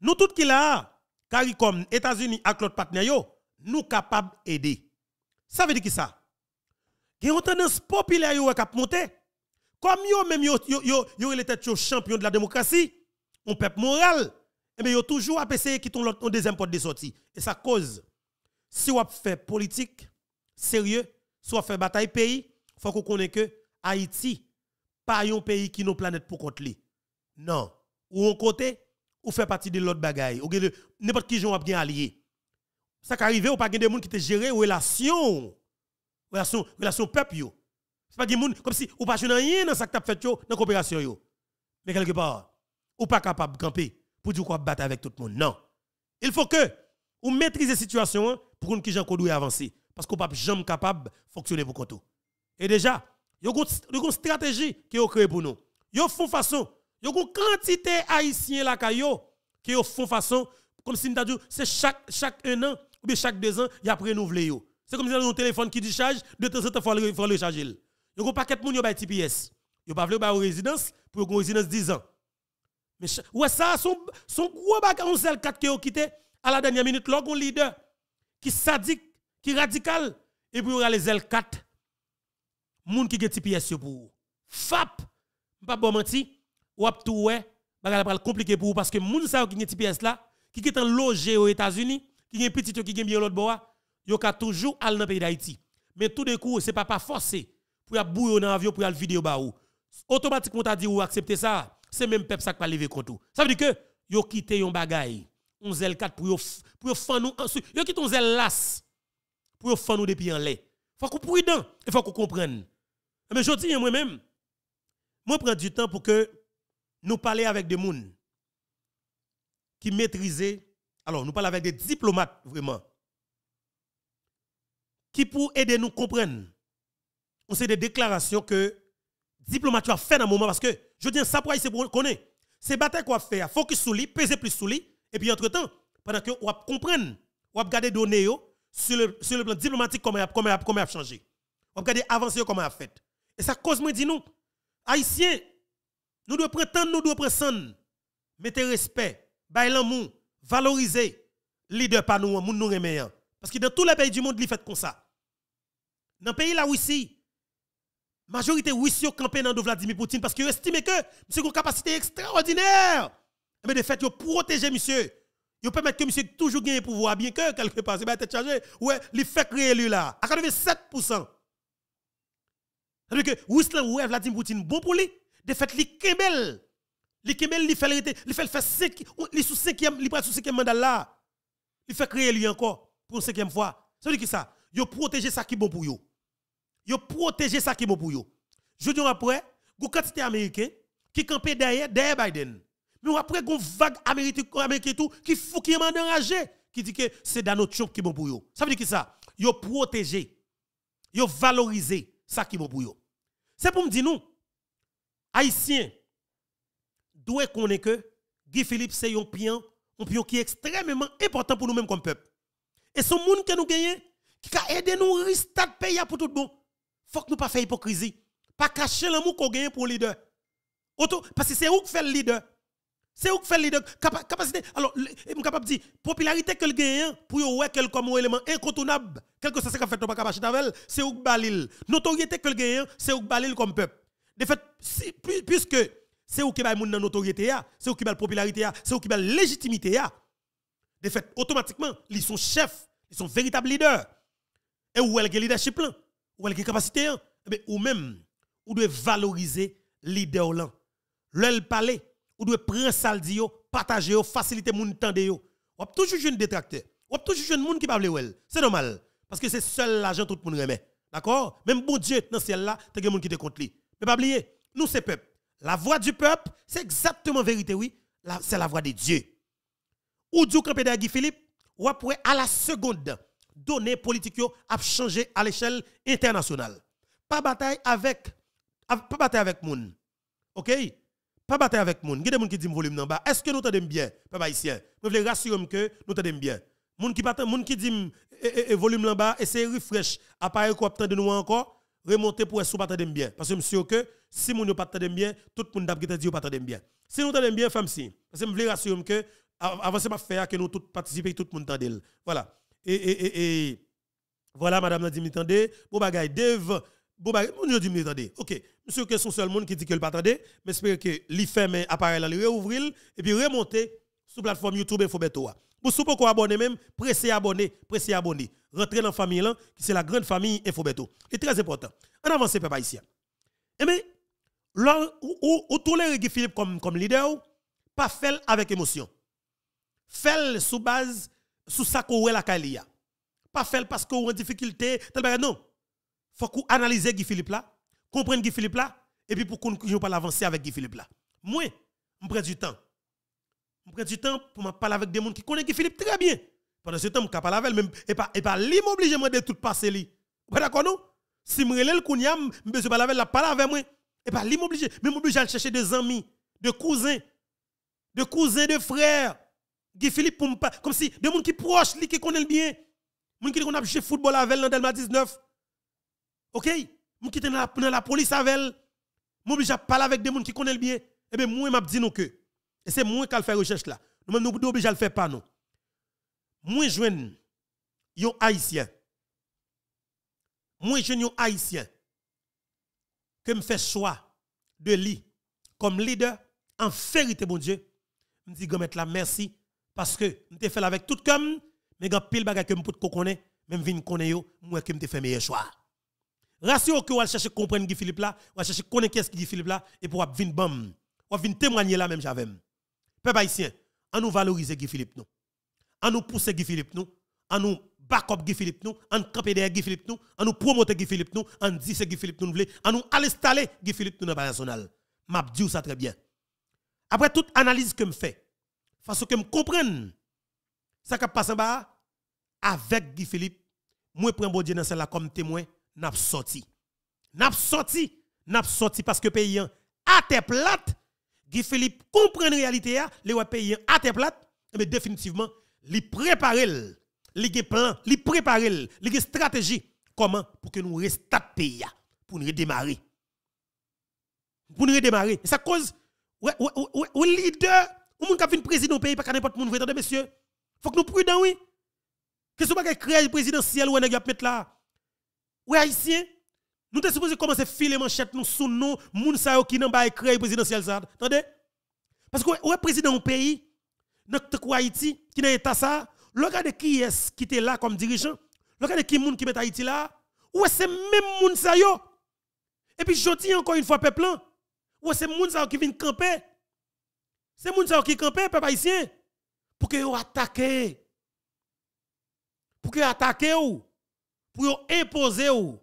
nous tous qui là, CARICOM, États-Unis avec l'autre partenaire nous capables d'aider. Ça veut dire qui ça Il y a une tendance populaire qui est Comme yo même yo yo yo les têtes de la démocratie, on peuple moral, et eh bien yo toujours à essayer qui ton l'autre deuxième porte de Et ça cause si on fait politique sérieux, si on fait bataille pays, faut qu'on connaisse que Haïti, pas un pays qui nos planète pour contre Non. Ou un côté, ou fait partie de l'autre bagaille. Ou n'importe qui j'en a bien allié. Ça qui arrive, ou pas de monde qui te géré relation. Relation, relation peuple yo. C'est pas des gens comme si ou pas joué rien dans la fait dans coopération yo. Mais quelque part, ou pas capable de camper pour dire quoi, battre avec tout le monde. Non. Il faut que ou maîtrisez la situation hein, pour qu'on j'en avancer parce qu'on pas jamais capable de fonctionner pour compte. Et déjà, il y a une stratégie qui est créée pour nous. a une façon, il y a une quantité haïtienne là qui font façon comme si nous dit c'est chaque chaque un an ou bien chaque deux ans, il y a renouvelé C'est comme si nous un téléphone qui décharge, de temps en temps il faut le recharger. Il y a un paquet de monde qui a TPS. Il a pas une résidence pour une résidence 10 ans. Mais ça son son gros bac on 4 qui ont quitté à la dernière minute, l'on leader qui sadique, qui radical et puis il y les L4 moun qui get pièce pour fap pas bon menti ou ap tout ouais la pral compliqué pour parce que moun sa qui get pièce là qui est en logé aux États-Unis qui gen petit qui gen bien l'autre bois yo ka toujours al nan pays d'Haïti mais tout de coup c'est pas pas forcé pour y bouillon dans avion pour y vidéo ba ou automatiquement t'as dit ou accepter ça c'est même peuple ça qui va lever contre ça veut dire que yo quitté yon bagay on zèle 4 pour yo pour yo fan nous ensuite yo quitte on zèle las pour yo fan nous depuis en lait faut qu'on prudent il e faut qu'on comprenne mais eh ben, je dis moi-même, moi prends du temps pour que nous parlions avec des gens qui maîtrisaient, alors nous parlons avec des diplomates vraiment, qui pour aider nous comprendre, on sait des déclarations que diplomates ont fait dans un moment parce que, je dis ça pour c'est pour connaître. C'est bataille qu'on fait, focus sur lui, peser plus sur lui, et puis entre-temps, pendant que on comprendre, on regarder données sur le, sur le plan diplomatique comment il a, comment a changé. On avancer comment il a fait. Et ça cause moi dit nous, haïtiens, nous devons prétendre, nous devons prendre mettre respect, valoriser l'amour, valoriser leader par nous, moun nous hein. Parce que dans tous les pays du monde, ils fait comme ça. Dans le pays la Russie, majorité Russie campé dans Vladimir Poutine parce qu'ils estiment que c'est une capacité extraordinaire. Mais de fait, ils protège monsieur. Ils permettent que monsieur toujours gagne pouvoir bien que quelque part c'est pas tête chargé. Ouais, il fait créer lui là à 87%. C'est-à-dire que Wissler ou Vladimir Poutine bon pour lui, de fait, il kembel. Il kembel, li fait le le faire il sous 5 sous 5e mandat là. Il fait créer lui encore pour une 5e fois. Ça veut dire que ça, il protège ça qui est bon pour lui. Il protège ça qui est bon pour lui. Je dis après, une quantité américain, qui campait derrière, derrière Biden. Mais après, une vague américaine tout qui fou qui est enragé, qui dit que c'est notre notre qui est bon pour lui. Ça veut dire que ça, il protège, il valorise ça qui bon pour lui. C'est pour me dire nous, Haïtiens, doit connaître que Guy Philippe c'est un pion, un pion qui est extrêmement important pour nous-mêmes comme peuple. Et ce monde que nous gagnons, qui a aidé nous à restaurer le pays pour tout bon, faut que nous pas faire hypocrisie. Pas cacher l'amour qu'on gagne pour le leader. Parce que c'est où que fait le leader. C'est où qui le leader capacité. Alors, je suis capable de dire, popularité que le gagne, hein, pour vous quelqu'un comme un élément incontournable, quelque chose a fait pas capable avec c'est où que balil. Notoriété que le gagne, hein, c'est où qui balil comme peuple. De fait, puisque c'est où qui fait la notoriété, hein, c'est où qui a la popularité, c'est où qui a la légitimité, de fait, automatiquement, ils sont chefs, ils sont véritables leaders. Et où est le leadership là? Où est la capacité? Eh ou même, vous devez valoriser leader là. L'elle ou doit prendre ça di yo, partager yo, faciliter moun tande yo. Ou toujours jeune détracteur. Ou toujours jeune moun qui parle pas. C'est normal parce que c'est seul l'argent tout le monde remet. D'accord Même bon Dieu dans ciel là, t'as des gens qui te contre lui. Mais pas oublier, nous c'est peuple. La voix du peuple, c'est exactement vérité oui, c'est la voix de Dieu. Ou du campé d'Agui Philippe, ou après à la seconde données politiques a changer à l'échelle internationale. Pas bataille avec pas bataille avec moun. OK pas bataille avec moun. Il y a des gens qui disent volume en bas. Est-ce que nous t'aimons bien, papa ici Je veux rassurer que nous t'aimons bien. Moun qui partent, moun qui dit eh, eh, eh, volume en bas, essayez refresh appareil quoi de nous encore, remonter pour être pas bien parce que sûr que si moun pas de bien, tout le monde di dit pas t'aimons bien. Si nous t'aimons bien, femme si. Parce que je veux rassurer que avant c'est pas faire que nous tous participer tout le monde t'aimons. Voilà. Et, et, et, et voilà madame Nadim tendez, bon bagaille dev bon bah je dis mais attendez ok monsieur que son seul monde qui dit qu'il pas attendez mais j'espère que li ferme appareil là et puis remonter sur la plateforme YouTube Infobeto pour si vous abonner même pressez abonner pressez abonner rentrez dans la famille qui c'est la grande famille Infobeto c'est très important en avance Papa ici. Eh mais là où, les Guy Philippe comme comme leader pas fait avec émotion fait sous base sous sa qu'on la Kaliya. pas fait parce qu'on a difficulté non faut qu'on analyse Guy Philippe là, comprendre Guy Philippe là, et puis pour qu'on ne pas l'avancer avec Guy Philippe là. Moi, je prends du temps. Je prends du temps pour parler avec des gens qui connaissent Guy Philippe très bien. Pendant ce temps, je parle avec même et pas, et pas l'immobilier, de tout passer lui. Vous d'accord non? Si je relève le je ne parler pas parler avec moi. Et pas lui je mais m'obliger à chercher des amis, des cousins, des cousins, des frères. Guy Philippe, comme si des gens qui sont proches, qui connaissent bien. Des gens qui ont joué football avec dans 19. OK Moi qui dans la, la police avec elle, moi obligé à parler avec des gens qui connaissent bien. Eh bien, moi, m'a dit nous que. Et c'est moi qui faire recherche là. Nous même nous obligé à le faire pas nous. Moi jeune yon haïtien. Moi jeune yon haïtien que me fait choix de lui comme leader en vérité bon Dieu. Me dit mettre la merci parce que me t'ai fait avec tout comme mais grand pile bagay que me pour connaître même vinn connaître yo moi que me te fait meilleur choix. Rassurez-vous que vous chercher à comprendre Guy Philippe là, vous chercher à connaître qui Guy Philippe là, et pour venir bam, vous venir témoigner là même j'avais. Peuple haïtien, on nous valoriser Guy Philippe nous. On nous pousser Guy Philippe nous. On nous back up Guy Philippe nous. On camper derrière Guy Philippe nous. On nous promoter Guy Philippe nous. On dit c'est Guy Philippe nous voulons. On nous installer Guy Philippe nous dans le national. M'a dis ça très bien. Après toute analyse que me fait, façon que me comprenne ça qui passe en bas avec Guy Philippe, moi prends bon Dieu dans celle-là comme témoin n'a pas sorti. N'a pas sorti, n'a pas sorti parce que pays à tes plates, Guy Philippe comprend la réalité, hein. le pays à tes plates, mais eh définitivement, il préparer, les prépare les préparer, les stratégie. comment pour que nous restions pays hein. pour nous redémarrer. Pour nous redémarrer. Et ça cause ouais ou leader ou monde fait président pays pas n'importe monde vous entendez messieurs. Faut que nous prudents oui. Qu'est-ce que pas créer présidentiel ou nèg là ou haïtiens, nous sommes supposés commencer à filer manchette nous sous nous, moun sa yo qui n'en bail créer présidentiel ça. Attendez. Parce que est président un pays, notre Haïti qui dans état ça, regardez qui est qui était là comme dirigeant. Regardez qui moun qui met Haïti là. Ou c'est même moun sa yo. Et puis je dis encore une fois peuple hein, ou c'est moun sa qui vient camper. C'est moun sa qui camper peuple haïtien pour que yo attaque. Pour que attaque ou pour imposer ou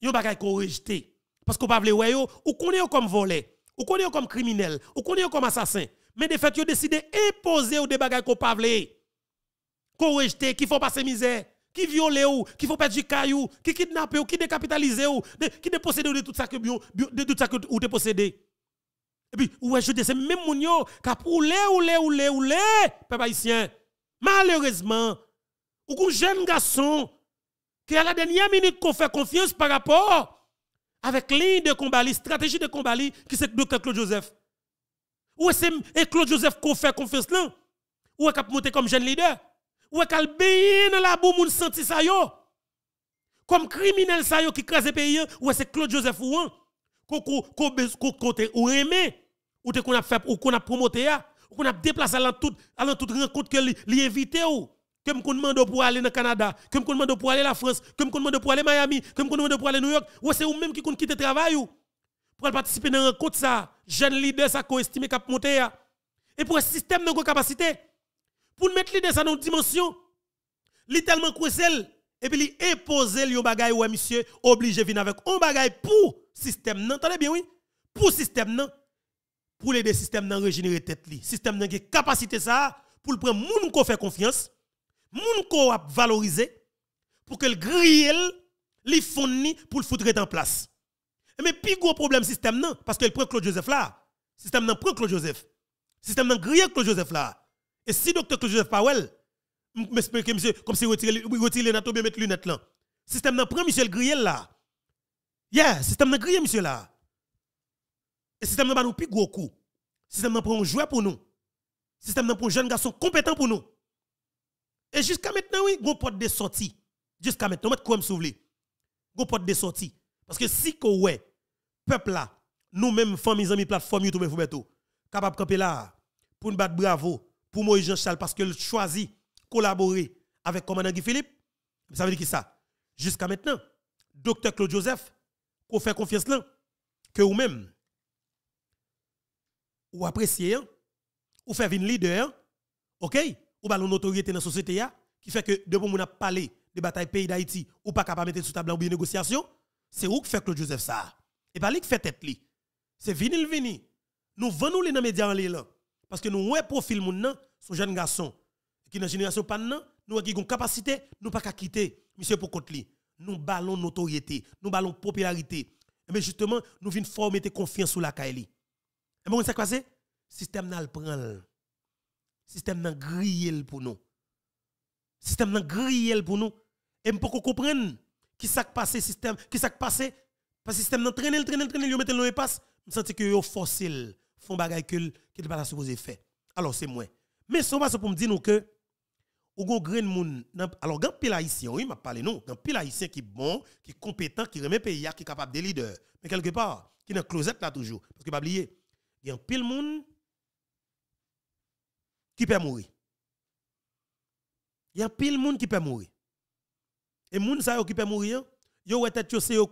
yon bagay qu'on rejeté parce qu'on pa vle yo ou connaît comme volé ou connaît comme criminel ou connaît comme assassin mais de fait yo décidé imposer ou des bagay qu'on pa vle Ko rejeté qui font passer misère qui viole ou qui font perdre du caillou qui kidnappe ou qui décapitalise ou qui dépossède de tout ça que de tout ça que ou dépossédé et puis ouais je dis c'est même moun yo le ou le ou le peuple haïtien malheureusement ou kon jeune garçon que à la dernière minute qu'on fait confiance par rapport avec l'idée de combat, la stratégie de combat qui c'est docteur Claude Joseph. Ou que Claude Joseph qu'on fait confiance là? Ou est ce qu'il monter comme jeune leader? Ou est qu'il bien la boue moun senti ça yo? Comme criminel ça yo qui crase pays ou que Claude Joseph ou est Ou qu'on a fait ou qu'on a promoté ou qu'on a déplacé à toute rencontre que l'invité ou? que me demande pour aller au Canada, que me demande pour aller à la France, que me demande pour aller à Miami, que me demande pour aller à New York, ou c'est vous-même qui quitter le travail pour participer dans un rencontre, ça, jeune leader, ça, qu'on estime cap monter, hein. et pour un système de capacité, pour mettre leader ça dans une dimension, littéralement tellement crucial, et puis li imposer le bagay, ouais, monsieur, obligé venir avec un bagay pour système, non, entendez bien, oui, pour système, non, pour l'aider système, non, régénérer tête, li, système, non, qui capacité, ça, pour le prendre, moun qu'on fait confiance, moun ko a valorisé pour que le grille li fonni pour le foutre en place. Mais plus gros problème système non parce qu'il prend Claude Joseph là. Système nan prend Claude Joseph. Système nan grille Claude Joseph là. Et si docteur Claude Joseph Powell m'explique monsieur comme si vous retirer lunettes bien mettre lunettes là. Système nan prend le Griel là. yes système nan grille monsieur là. Et système nan pas nous plus gros coup. Système non prend un joueur pour nous. Système nan prend un jeune garçon compétent pour nous. Et jusqu'à maintenant, oui, vous porte des sorties. Jusqu'à maintenant, mettez quoi me Vous porte des sorties. Parce que si vous peuple là, nous-mêmes, familles, amis, plateforme YouTube, vous êtes capable de camper là, pour nous battre bravo, pour Moïse Jean-Charles, parce choisi de collaborer avec commandant Guy Philippe. Ça veut dire qui ça? Jusqu'à maintenant, docteur Claude Joseph, qu'on fait confiance là, que vous-même, ou appréciez, hein? ou faites une leader, hein? ok? ou pas l'autorité dans la société, qui fait que depuis qu'on a parlé de bataille pays d'Haïti, ou pas capable de mettre sous table ou bien négociation, c'est où que fait Claude Joseph ça. Et pas lui qui fait tête lui C'est vini le vini. Nous venons les dans les médias en là. Parce que nous, un profil moun son jeune garçon, qui dans la génération nan, nous avons une capacité, nous pas qu'à quitter, monsieur Pocotli. Nous ballons notoriété, nous ballons popularité. Mais justement, nous venons former confiance sur la Kaeli. Et bon, ça quoi c'est? Système n'a le prend système nan grillé pour nous. Système nan grillé pour nous. Et pour qu'on comprenne qui s'est passé système, qui s'est passé parce que système nan traîne, traîner, traîne, yo mettre dans passe. me senti que yo fossile font bagay que qui pas supposé faire. Alors c'est moi. Mais son pas pour me dire nous que ou gon grain moun alors grand pile haïtien, oui, m'a parlé non, grand pile haïtien qui bon, qui compétent, qui remet pays qui capable de leader. Mais quelque part, qui un closet là toujours parce que pas oublier, un pile moun qui peut mourir. Il y a de monde qui peut mourir. Et monde ça qui peut mourir, yo wè tête yo c'est yo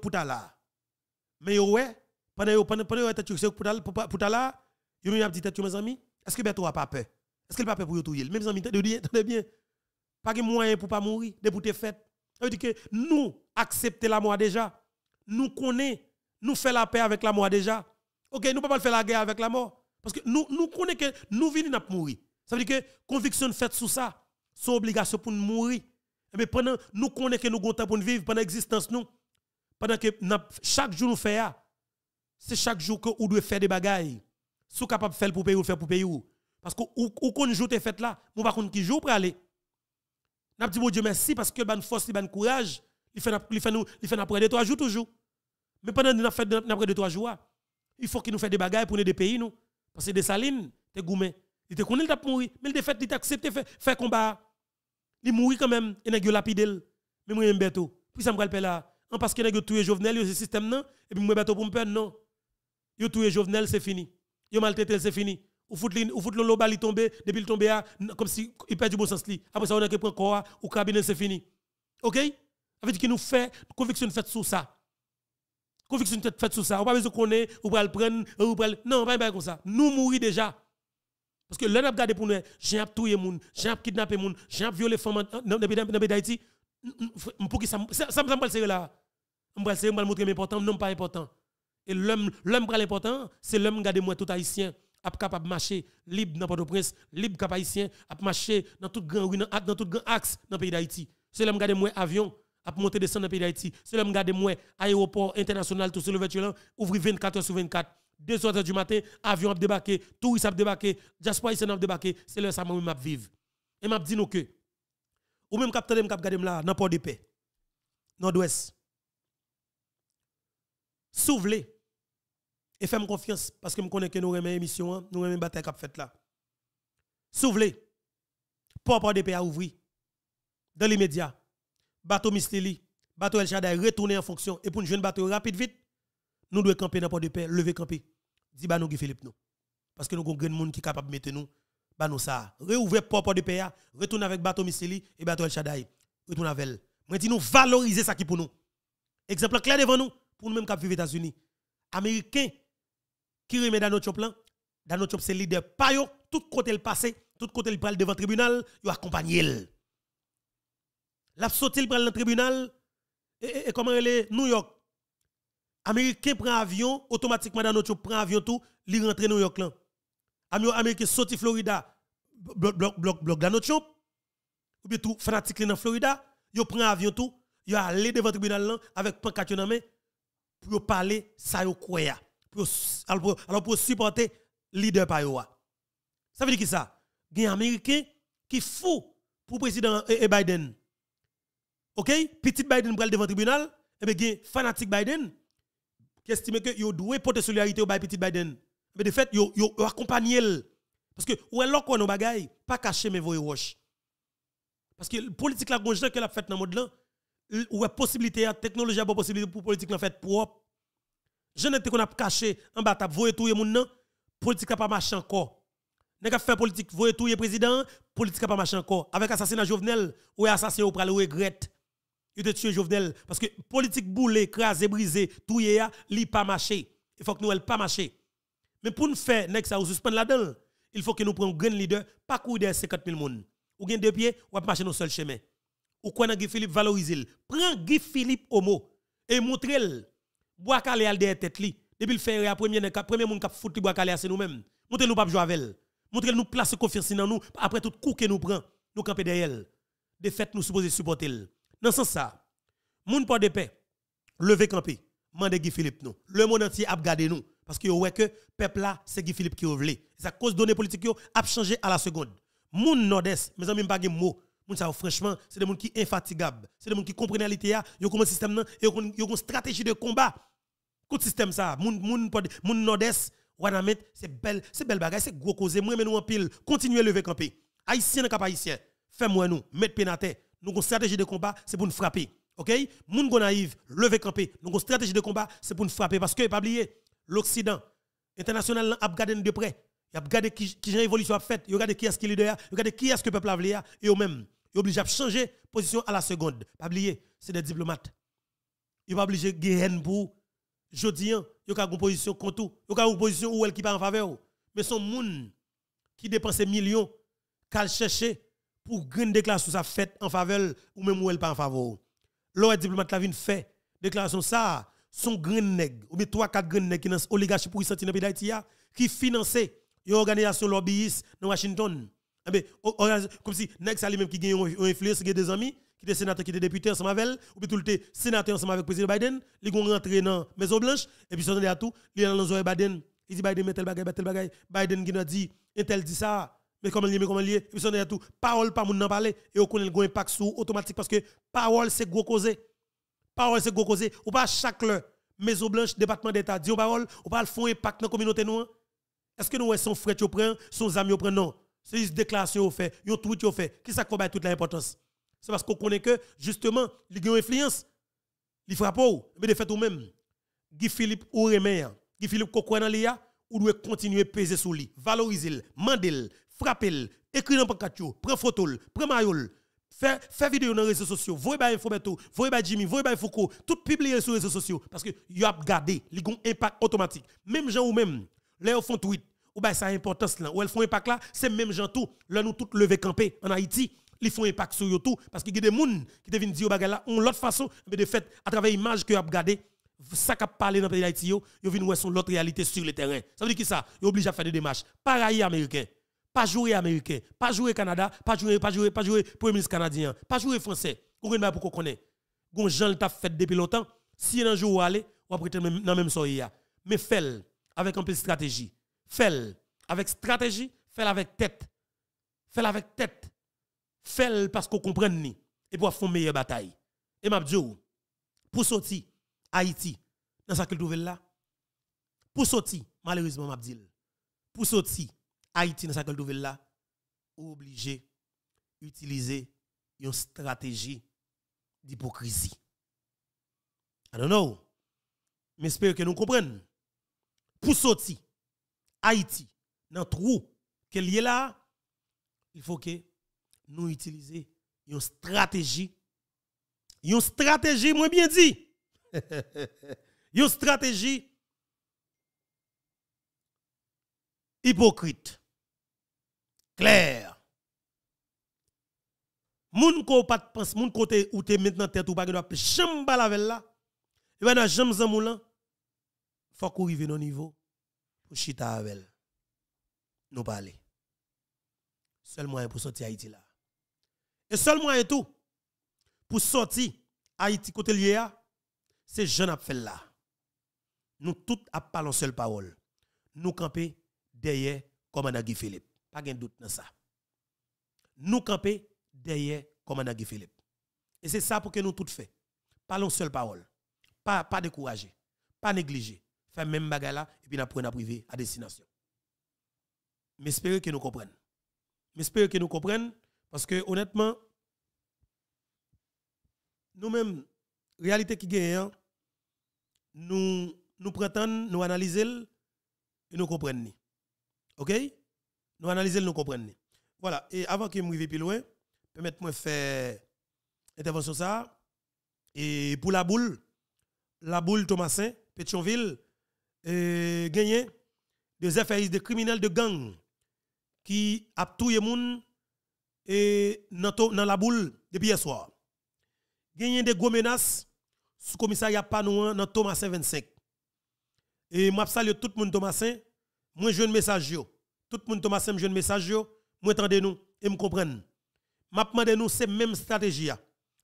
Mais yo wè pendant pendant pendant yo tête yo c'est pour pour là, yo une dit tête mes amis, est-ce que vous a pas peur Est-ce qu'il pas peur pour y touyer Mes amis, de bien, de bien. Pas de moyen pour pas mourir, de pour te fait. Ça veut dire que nous accepter la mort déjà. Nous connaissons, nous faisons la paix avec la mort déjà. OK, nous pas faire la guerre avec la mort parce que nous nous connaissons que nous venons à mourir. Ça veut dire que conviction faite sous ça, c'est obligation pour nous mourir. Mais eh pendant nous connaissons que nous avons temps pour vivre, pendant l'existence nous, pendant que chaque jour nous faisons, c'est chaque jour que nous devons faire des bagailles. Si nous capable de faire pour payer ou faire pour payer Parce que ou qu'on joue tes fêtes là, nous ne savons pas qui jour pour aller. Nous disons Dieu merci parce que nous force, nous courage, il fait après de trois jours toujours. Mais pendant que nous faisons après deux, trois jours, il faut qu'il nous fasse des bagailles pour nous des pays nous. Parce que des salines, des gourmets. Il te connaît, il t'a mouru. Mais le fait, il t'a accepté faire combat. Il mourit quand même. Il n'a pas lapidé. Mais moi, je suis Puis ça me rappelle là. Parce qu'il a tué Jovenel, il ce système, non. Et puis, moi, je pour me perdre, non. Il a tué Jovenel, c'est fini. Il a maltraité, c'est fini. Ou fout le lobal, il tombé. Depuis il tombé, comme si il perd du bon sens. Après ça, on a que prendre corps, ou cabinet, c'est fini. OK? Ça veut dire qu'il nous fait, conviction faite sur ça conviction faite sur ça. On pas besoin qu'on est, on va le prendre, on va le... Non, pas comme ça. Nous mourir déjà. Parce que l'on a gardé pour nous, j'ai tué moun, j'ai kidnappé moun, j'ai violé femmes dans le pays d'Haïti. Pour qui ça ça me semble sérieux là. Je me sérieux, je montrer mais important, non pas important. Et l'homme l'homme parle important, c'est l'homme garder moi tout haïtien ap capable de marcher libre dans port de prince libre cap haïtien, ap marcher dans tout grand rue, dans grand axe dans le pays d'Haïti. C'est l'homme garder moi avion ap monter descend dans le pays d'Haïti. C'est l'homme garder moi aéroport international tout sur le ouvrir 24 heures sur 24. 2 heures du matin, avion a débarqué, touriste a débarqué, jasper a débarqué, c'est le samedi où m'a vivre. Et je dit nous que ou même capteur m'a regarder là dans port de paix. Nord-ouest. Souvlez. Et faites-moi confiance parce que je connais que nous une émission, hein, nous une bataille qu'a fait là. Souvlez. Port port de paix a ouvert. Dans l'immédiat Bateau Misteli, bateau El Shaddai retourné en fonction et pour une jeune bateau rapide vite nous devons camper dans port de paix, lever camper. Dis bah nous Philippe nous. Parce que nous avons des monde qui est capable de mettre nous bah nous ça. Réouvrir port de paix, ah. retourner avec bateau Missili et bateau El Shaddai. Retourne avec elle. Moi nous valoriser ça qui pour nous. Exemple clair devant nous pour nous même qui vivons aux États-Unis. Américains qui remettent dans notre plan, dans notre c'est leader pas tout côté le passé, tout côté le parle devant le tribunal, Il accompagne l. L'a sauté le parle dans le tribunal et, et comment elle est New York Américain prend avion, automatiquement dans notre prend avion tout, il rentre New York là. Américain sorti Florida, bloc bloc bloc bloc dans notre Ou bien tout fanatique dans Florida, il prend avion tout, va aller devant tribunal là avec pancarte dans main pour parler ça yo croya. pour pour supporter leader par yo. Ça veut dire qui ça Gen Américain qui fou pour président eh, eh, Biden. OK Petit Biden prend devant tribunal, et eh bien fanatique Biden qui estime que yo doit porter solidarité au petit Biden. Mais de fait, yo yo accompagné parce que ou alors qu'on nos bagailles pas caché mais voyez roche. Parce que politique la politique qu'elle a fait dans le monde là, ou la possibilité, la hein, technologie a possibilité pour politique la fait propre. Je n'étais qu'on a caché en bas table voyer tout le monde politique n'a pas marché encore. Nèg a fait politique voyer tout le président, politique n'a pas marché encore. Avec assassinat Jovenel, ou assassiné ou pral ou regrette il te tué Jovenel. Parce que politique boule, crase, brisé, tout y a, li pas marché. Il faut que nous, elle pas marché. Mais pour nous faire, next, ça, suspendre là-dedans, il faut que nous prenions un grand leader, pas courir derrière 50 000 personnes. Ou bien deux pieds, ou marcher nos seul chemin. Ou quoi, Guy Philippe, valorisez-le. Prends Guy Philippe au mot et montrez-le. Bois calé à la tête li. Depuis le faire, premier, premier monde qui a foutu bois calé, c'est nous-mêmes. Montrez-nous pas jouer avec elle. Montrez-nous place confiance dans nous, après tout coup que nous prenons, nous camper derrière elle. De fait, nous supposons supporter dans ce sens, ça, moun pas de paix, levez campé, mandez Guy Philippe nous. Le monde entier a gardé nous. Parce que ouais que peuple là, c'est Guy Philippe qui ouvre. C'est à cause de données politiques a changé à la seconde. Moun nord-est, mes amis, pas de mots. Moun ça, franchement, c'est des gens qui sont infatigables. C'est des gens qui comprennent la réalité, ils ont un système, ils ont une stratégie de combat. Contre système ça, moun, moun, moun nord-est, Wanamet, c'est belle, c'est belle bagaille, c'est gros cause. Moi, mais nous en pile, continuez à lever camper. Haïtien, pas haïtien, fais-moi nous, mettez pénaté, nous avons une stratégie de combat, c'est pour nous frapper. OK Moun go naïfs lever campé. Nous avons une stratégie de combat, c'est pour nous frapper. Parce que, pas oublier, l'Occident, international, a regardé de près. Il a regardé qui, a évolution la fait. Il a regardé qui est-ce qui est leader. Il a regardé qui est-ce que le peuple a voulu. Et vous-même, obligé de changer position à la seconde. Pas oublier, c'est des diplomates. il pas obligé de gagner pour il n'y yo ka une position contre yo ka une position où elle qui en faveur mais son gens qui dépense millions qui chercher pour grande déclaration ça fait en faveur ou même ou elle pas en faveur. L'autre diplomate la vient fait déclaration ça son grand nèg ou bien trois quatre grands nèg qui dans oligarchie pour sortir dans pays d'Haïti qui financent une organisation lobbyiste dans Washington. Eh comme si nèg ça lui-même qui gagne une influence qui des amis qui des sénateurs qui des députés ensemble avec ou bien tout le sénateur ensemble avec le président Biden, ils vont rentrer dans la Maison Blanche et puis ils sont à tout, ils dans Biden, il dit Biden met tel bagaille, tel bagaille, Biden qui a dit et tel dit ça mais comment lié, mais comment et tout, parole pas moun nan parler, et on connaît le gros impact sur automatique parce que parole c'est gros causé. Parole c'est gros causé, ou pas chaque l'heure, Maison Blanche, département d'État, dit parole, ou pas le fond impact dans la communauté nous. Hein? Est-ce que nous, son frère, tu prend, son ami, tu prends, non. C'est juste déclaration, au fait, yon tweet, au fait, qui ça fait toute l'importance. C'est parce qu'on connaît que, justement, il y influence, il frappe mais de fait ou même, Guy Philippe ou Remer, Guy Philippe l'IA, ou doit continuer à peser sur lui, valoriser, mandel, frappez-le, écrivez dans le prenez photo, prenez maillot, faites vidéo dans les réseaux sociaux, voyez par InfoBeto, voyez par Jimmy, voyez par Foucault, tout publiez sur les réseaux sociaux parce que vous avez gardé, il y un impact automatique. Même gens ou même, ils font tweet, ou bien bah, ça a importance là, ou elles font impact là, c'est même gens tout, là nous tous lever camper en Haïti ils font impact sur YouTube tout parce qu'il y a des gens qui deviennent dire oh, bagay là on l'autre façon mais de fait à travers l'image que a regarder ça qu'a parlé dans le pays d'Haïti yo viennent voir son l'autre réalité sur le terrain ça veut dire qui ça ils obligé à faire des démarches pareil américain pas jouer américain, pas jouer Canada, pas jouer, pas jouer, pas jouer premier ministre canadien, pas jouer français. Vous comprenez pourquoi qu'on est. Gon Jean t'a fait depuis longtemps. Si un jour ou aller, ou après même dans même soirée Mais fais avec un peu de stratégie. Fais avec stratégie, fais avec tête. Fais avec tête. Fais parce qu'on comprend ni et pour faire meilleure bataille. Et m'a oh, pour sortir Haïti dans sa nouvelle là. Pour sortir malheureusement pour sortir Haïti dans sa nouvelle là, obligé d'utiliser une stratégie d'hypocrisie. I don't know. Mais j'espère que nous comprenons. Pour sortir Haïti dans le trou qu'elle est là, il faut que nous utilisions une stratégie. Une stratégie, moi bien dit. [laughs] une stratégie hypocrite clair. Moun ko pat pense, moun kote ou te maintenant tête ou pas doit jamais balavel là. Et ben dans jamais zan moulin, Faut qu'on arrive au niveau pour chita avec. Nous parler. Seul moyen pour sortir Haïti là. Et seul moyen tout pour sortir Haïti côté lié c'est jeune a là. Nous tous a seule parole. Nous camper derrière comme Guy Philippe. Pas de doute dans ça. Nous camper derrière commandant Guy Philippe. Et c'est ça pour que nous tout fait. Pas l'une seule parole. Pas, pas décourager. Pas négliger. Faire même bagarre là et puis nous prenons à privé à destination. Mais que nous comprenons. J'espère que nous comprennent parce que honnêtement, nous-mêmes, réalité qui gagne, hein, nous, nous prétendons, nous analysons et nous comprenons. OK? Nous analysons, nous comprenons. Voilà. Et avant que je me plus loin, permettez-moi de faire intervention ça. Et pour la boule, la boule Thomasin, Pétionville, euh, des affaires de criminels de gang qui a tué moun et dans la boule depuis hier soir. Gagné des gros menaces sous commissariat Panouan dans Thomasin 25. Et je salue tout le monde Thomasin, moi je un message tout le monde Thomas me jeune message yo, moi entendez nous et me comprendre. M'a demandé nous c'est même stratégie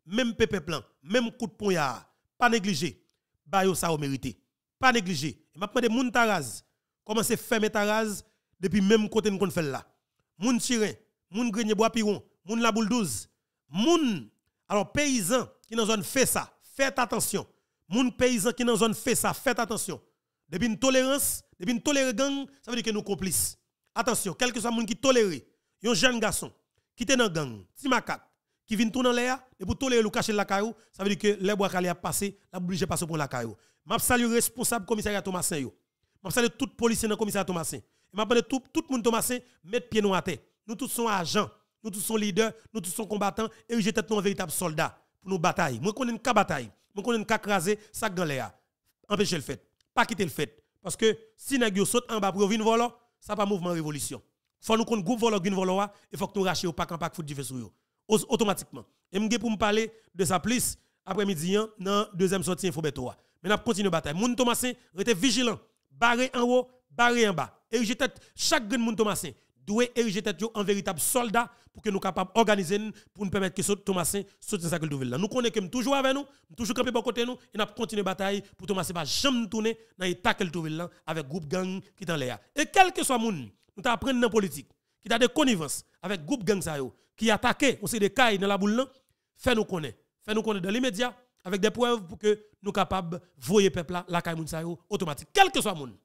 même pépé plan, même coup de poing pas négliger. Bayo, ça au mérité. Pas négliger. M'a demandé moun taraz, comment c'est fermer taraz depuis même côté nous fait là. Moun tirin, moun grenier bois piron, moun la boule douze, moun alors paysan qui dans zone fait ça, faites attention. Moun paysan qui dans zone fait ça, faites attention. Depuis une tolérance, depuis une tolérance gang, ça veut dire que nous complices. Attention, quel que soit le monde qui tolère, un jeune garçon qui est dans la gang, ma macaque, qui vient tourner l'air, et pour tolérer le cacher la caillou, ça veut dire que les bois qui a passé, la obligé de passer pour la caillou. Je salue responsable commissariat Thomasin. Je salue toute policier dans le commissariat Thomasin. Et je tout, tout le monde Thomasin mettre pied à terre. Nous tous sommes agents, nous tous sommes leaders, nous tous sommes combattants, et nous nous un véritable soldat pour nos batailles. Moi, connais une cas bataille, moi, connais une cas craser, ça dans l'air. Empêchez le fait, pas quitter le fait. Parce que si nous saute en bas pour venir voler, ça pas mouvement révolution. Faut nous un groupe volo gun et il faut que nous rachions pas en pack foot divers sur automatiquement. Et je pour me parler de sa plus après-midi hein, dans deuxième sortie info beto. Mais n'a à bataille. Moun Thomasin êtes vigilant, barré en haut, barré en bas. Et j'étais chaque gun moun Thomasin doit ériger tête en véritable soldat pour que nous capables organiser pour nous permettre que Thomasin soutienne sa nouvelle Nous connaissons que toujours avec nous, toujours campé bon côté nous et nous la bataille pour Thomasin pas jamais tourner dans l'état qu'elle trouve là avec groupe gang qui est dans l'air. Et quel que soit monde, nous t'apprendre dans politique qui a des connivences avec groupe gang ça qui attaqué on sait des cailles dans la boule là, nous connaître, fais nous connaître dans l'immédiat avec des preuves pour que nous capables voyer peuple là la caille moun automatiquement. Quel que soit monde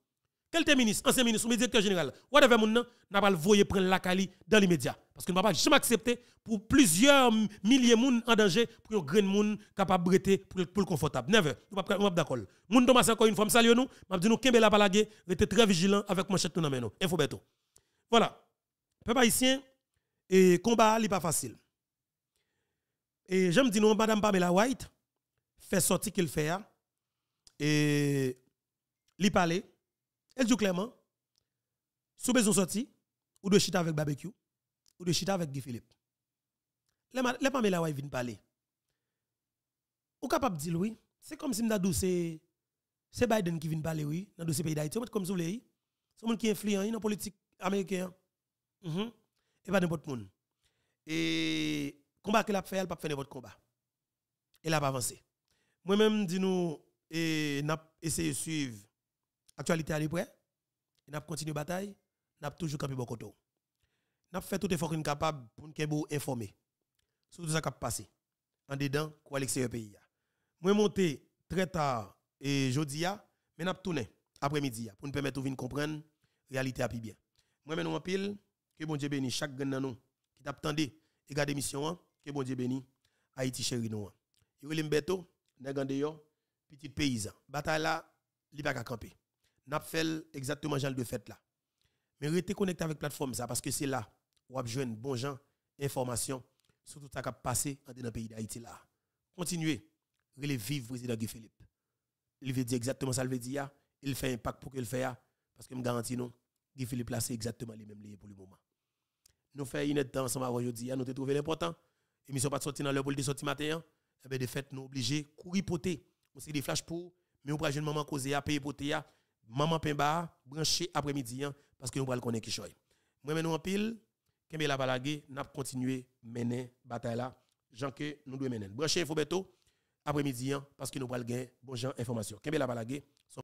quel était ministre, ancien ministre, ou directeur général, ou moun nan, n'a pas le prendre la cali dans l'immédiat. Parce que ne pouvons pas jamais accepter pour plusieurs milliers de moun en danger pour un grain monde capable de être pour, pour le confortable. Never. Nous pas d'accord. Moun Thomas encore une fois, salut nous. M'a dit nous, Kembe la très vigilant avec manchette nous dans Info beto. Voilà. Peuple haïtien, et combat, n'est pas facile. Et j'aime dire, non, Madame Pamela White, fait sortir qu'il fait, hein. et, li parler elle dit clairement, sous besoin sorti, ou de chita avec barbecue, ou de chita avec Guy Philippe. Les femmes, viennent parler. Ou capable de dire oui, c'est comme si nous c'est c'est Biden qui vient parler oui, dans dossier pays d'Haïti, comme vous voulez. C'est un qui est influent dans la politique américaine. Mm -hmm. Et pas n'importe monde. Et le combat qu'elle a fait, elle pas fait n'importe combat. Elle a pas avancé. Moi-même dis nous et n'a essayé de suivre Actualité à l'épreuve. Et nous continué la bataille. Nous toujours campé beaucoup Bokoto. Nous fait tout effort capable pour nous informer sur tout ça qui a passé. En dedans, quoi l'extérieur pays. Moi, monté très tard et jeudi, mais nous tourné après-midi pour nous permettre de comprendre la réalité à bien. Moi, maintenant, en pile, que bon Dieu béni chaque grand nous qui t'attendait et garde mission, hein. que bon Dieu bénisse Haïti chéri nous. Yo, l'imbeto, nest petit paysan. Bataille là, li pas campé camper n'a fait exactement genre de fait là. Mais restez connecté avec plateforme ça parce que c'est là où vous joindre bon gens, information sur tout ce qui a passé dans le pays d'Haïti là. Continuez, relevez vivre président Guy Philippe. Il veut dire exactement ça, il veut dire, il fait un pacte pour qu'il fasse parce que je garantis non, Guy Philippe là c'est exactement les mêmes liens pour le moment. Nous faisons une temps ensemble aujourd'hui, nous a trouvé l'important. Émission pas de sortir dans le bol de sortie matin. Hein. Eh bien, de fait, nous obligés courir poter. On fait des flashs pour, mais on prend une maman causer à payer poter maman Pemba branché après-midi hein, parce que nous le connaître qui choy. Moi maintenant en pile, Kembe la balague n'a continuer mener bataille là, Jean que nous devons mener. Branché faut bientôt, après-midi hein, parce que nous le gagner bon information. Kembe la son.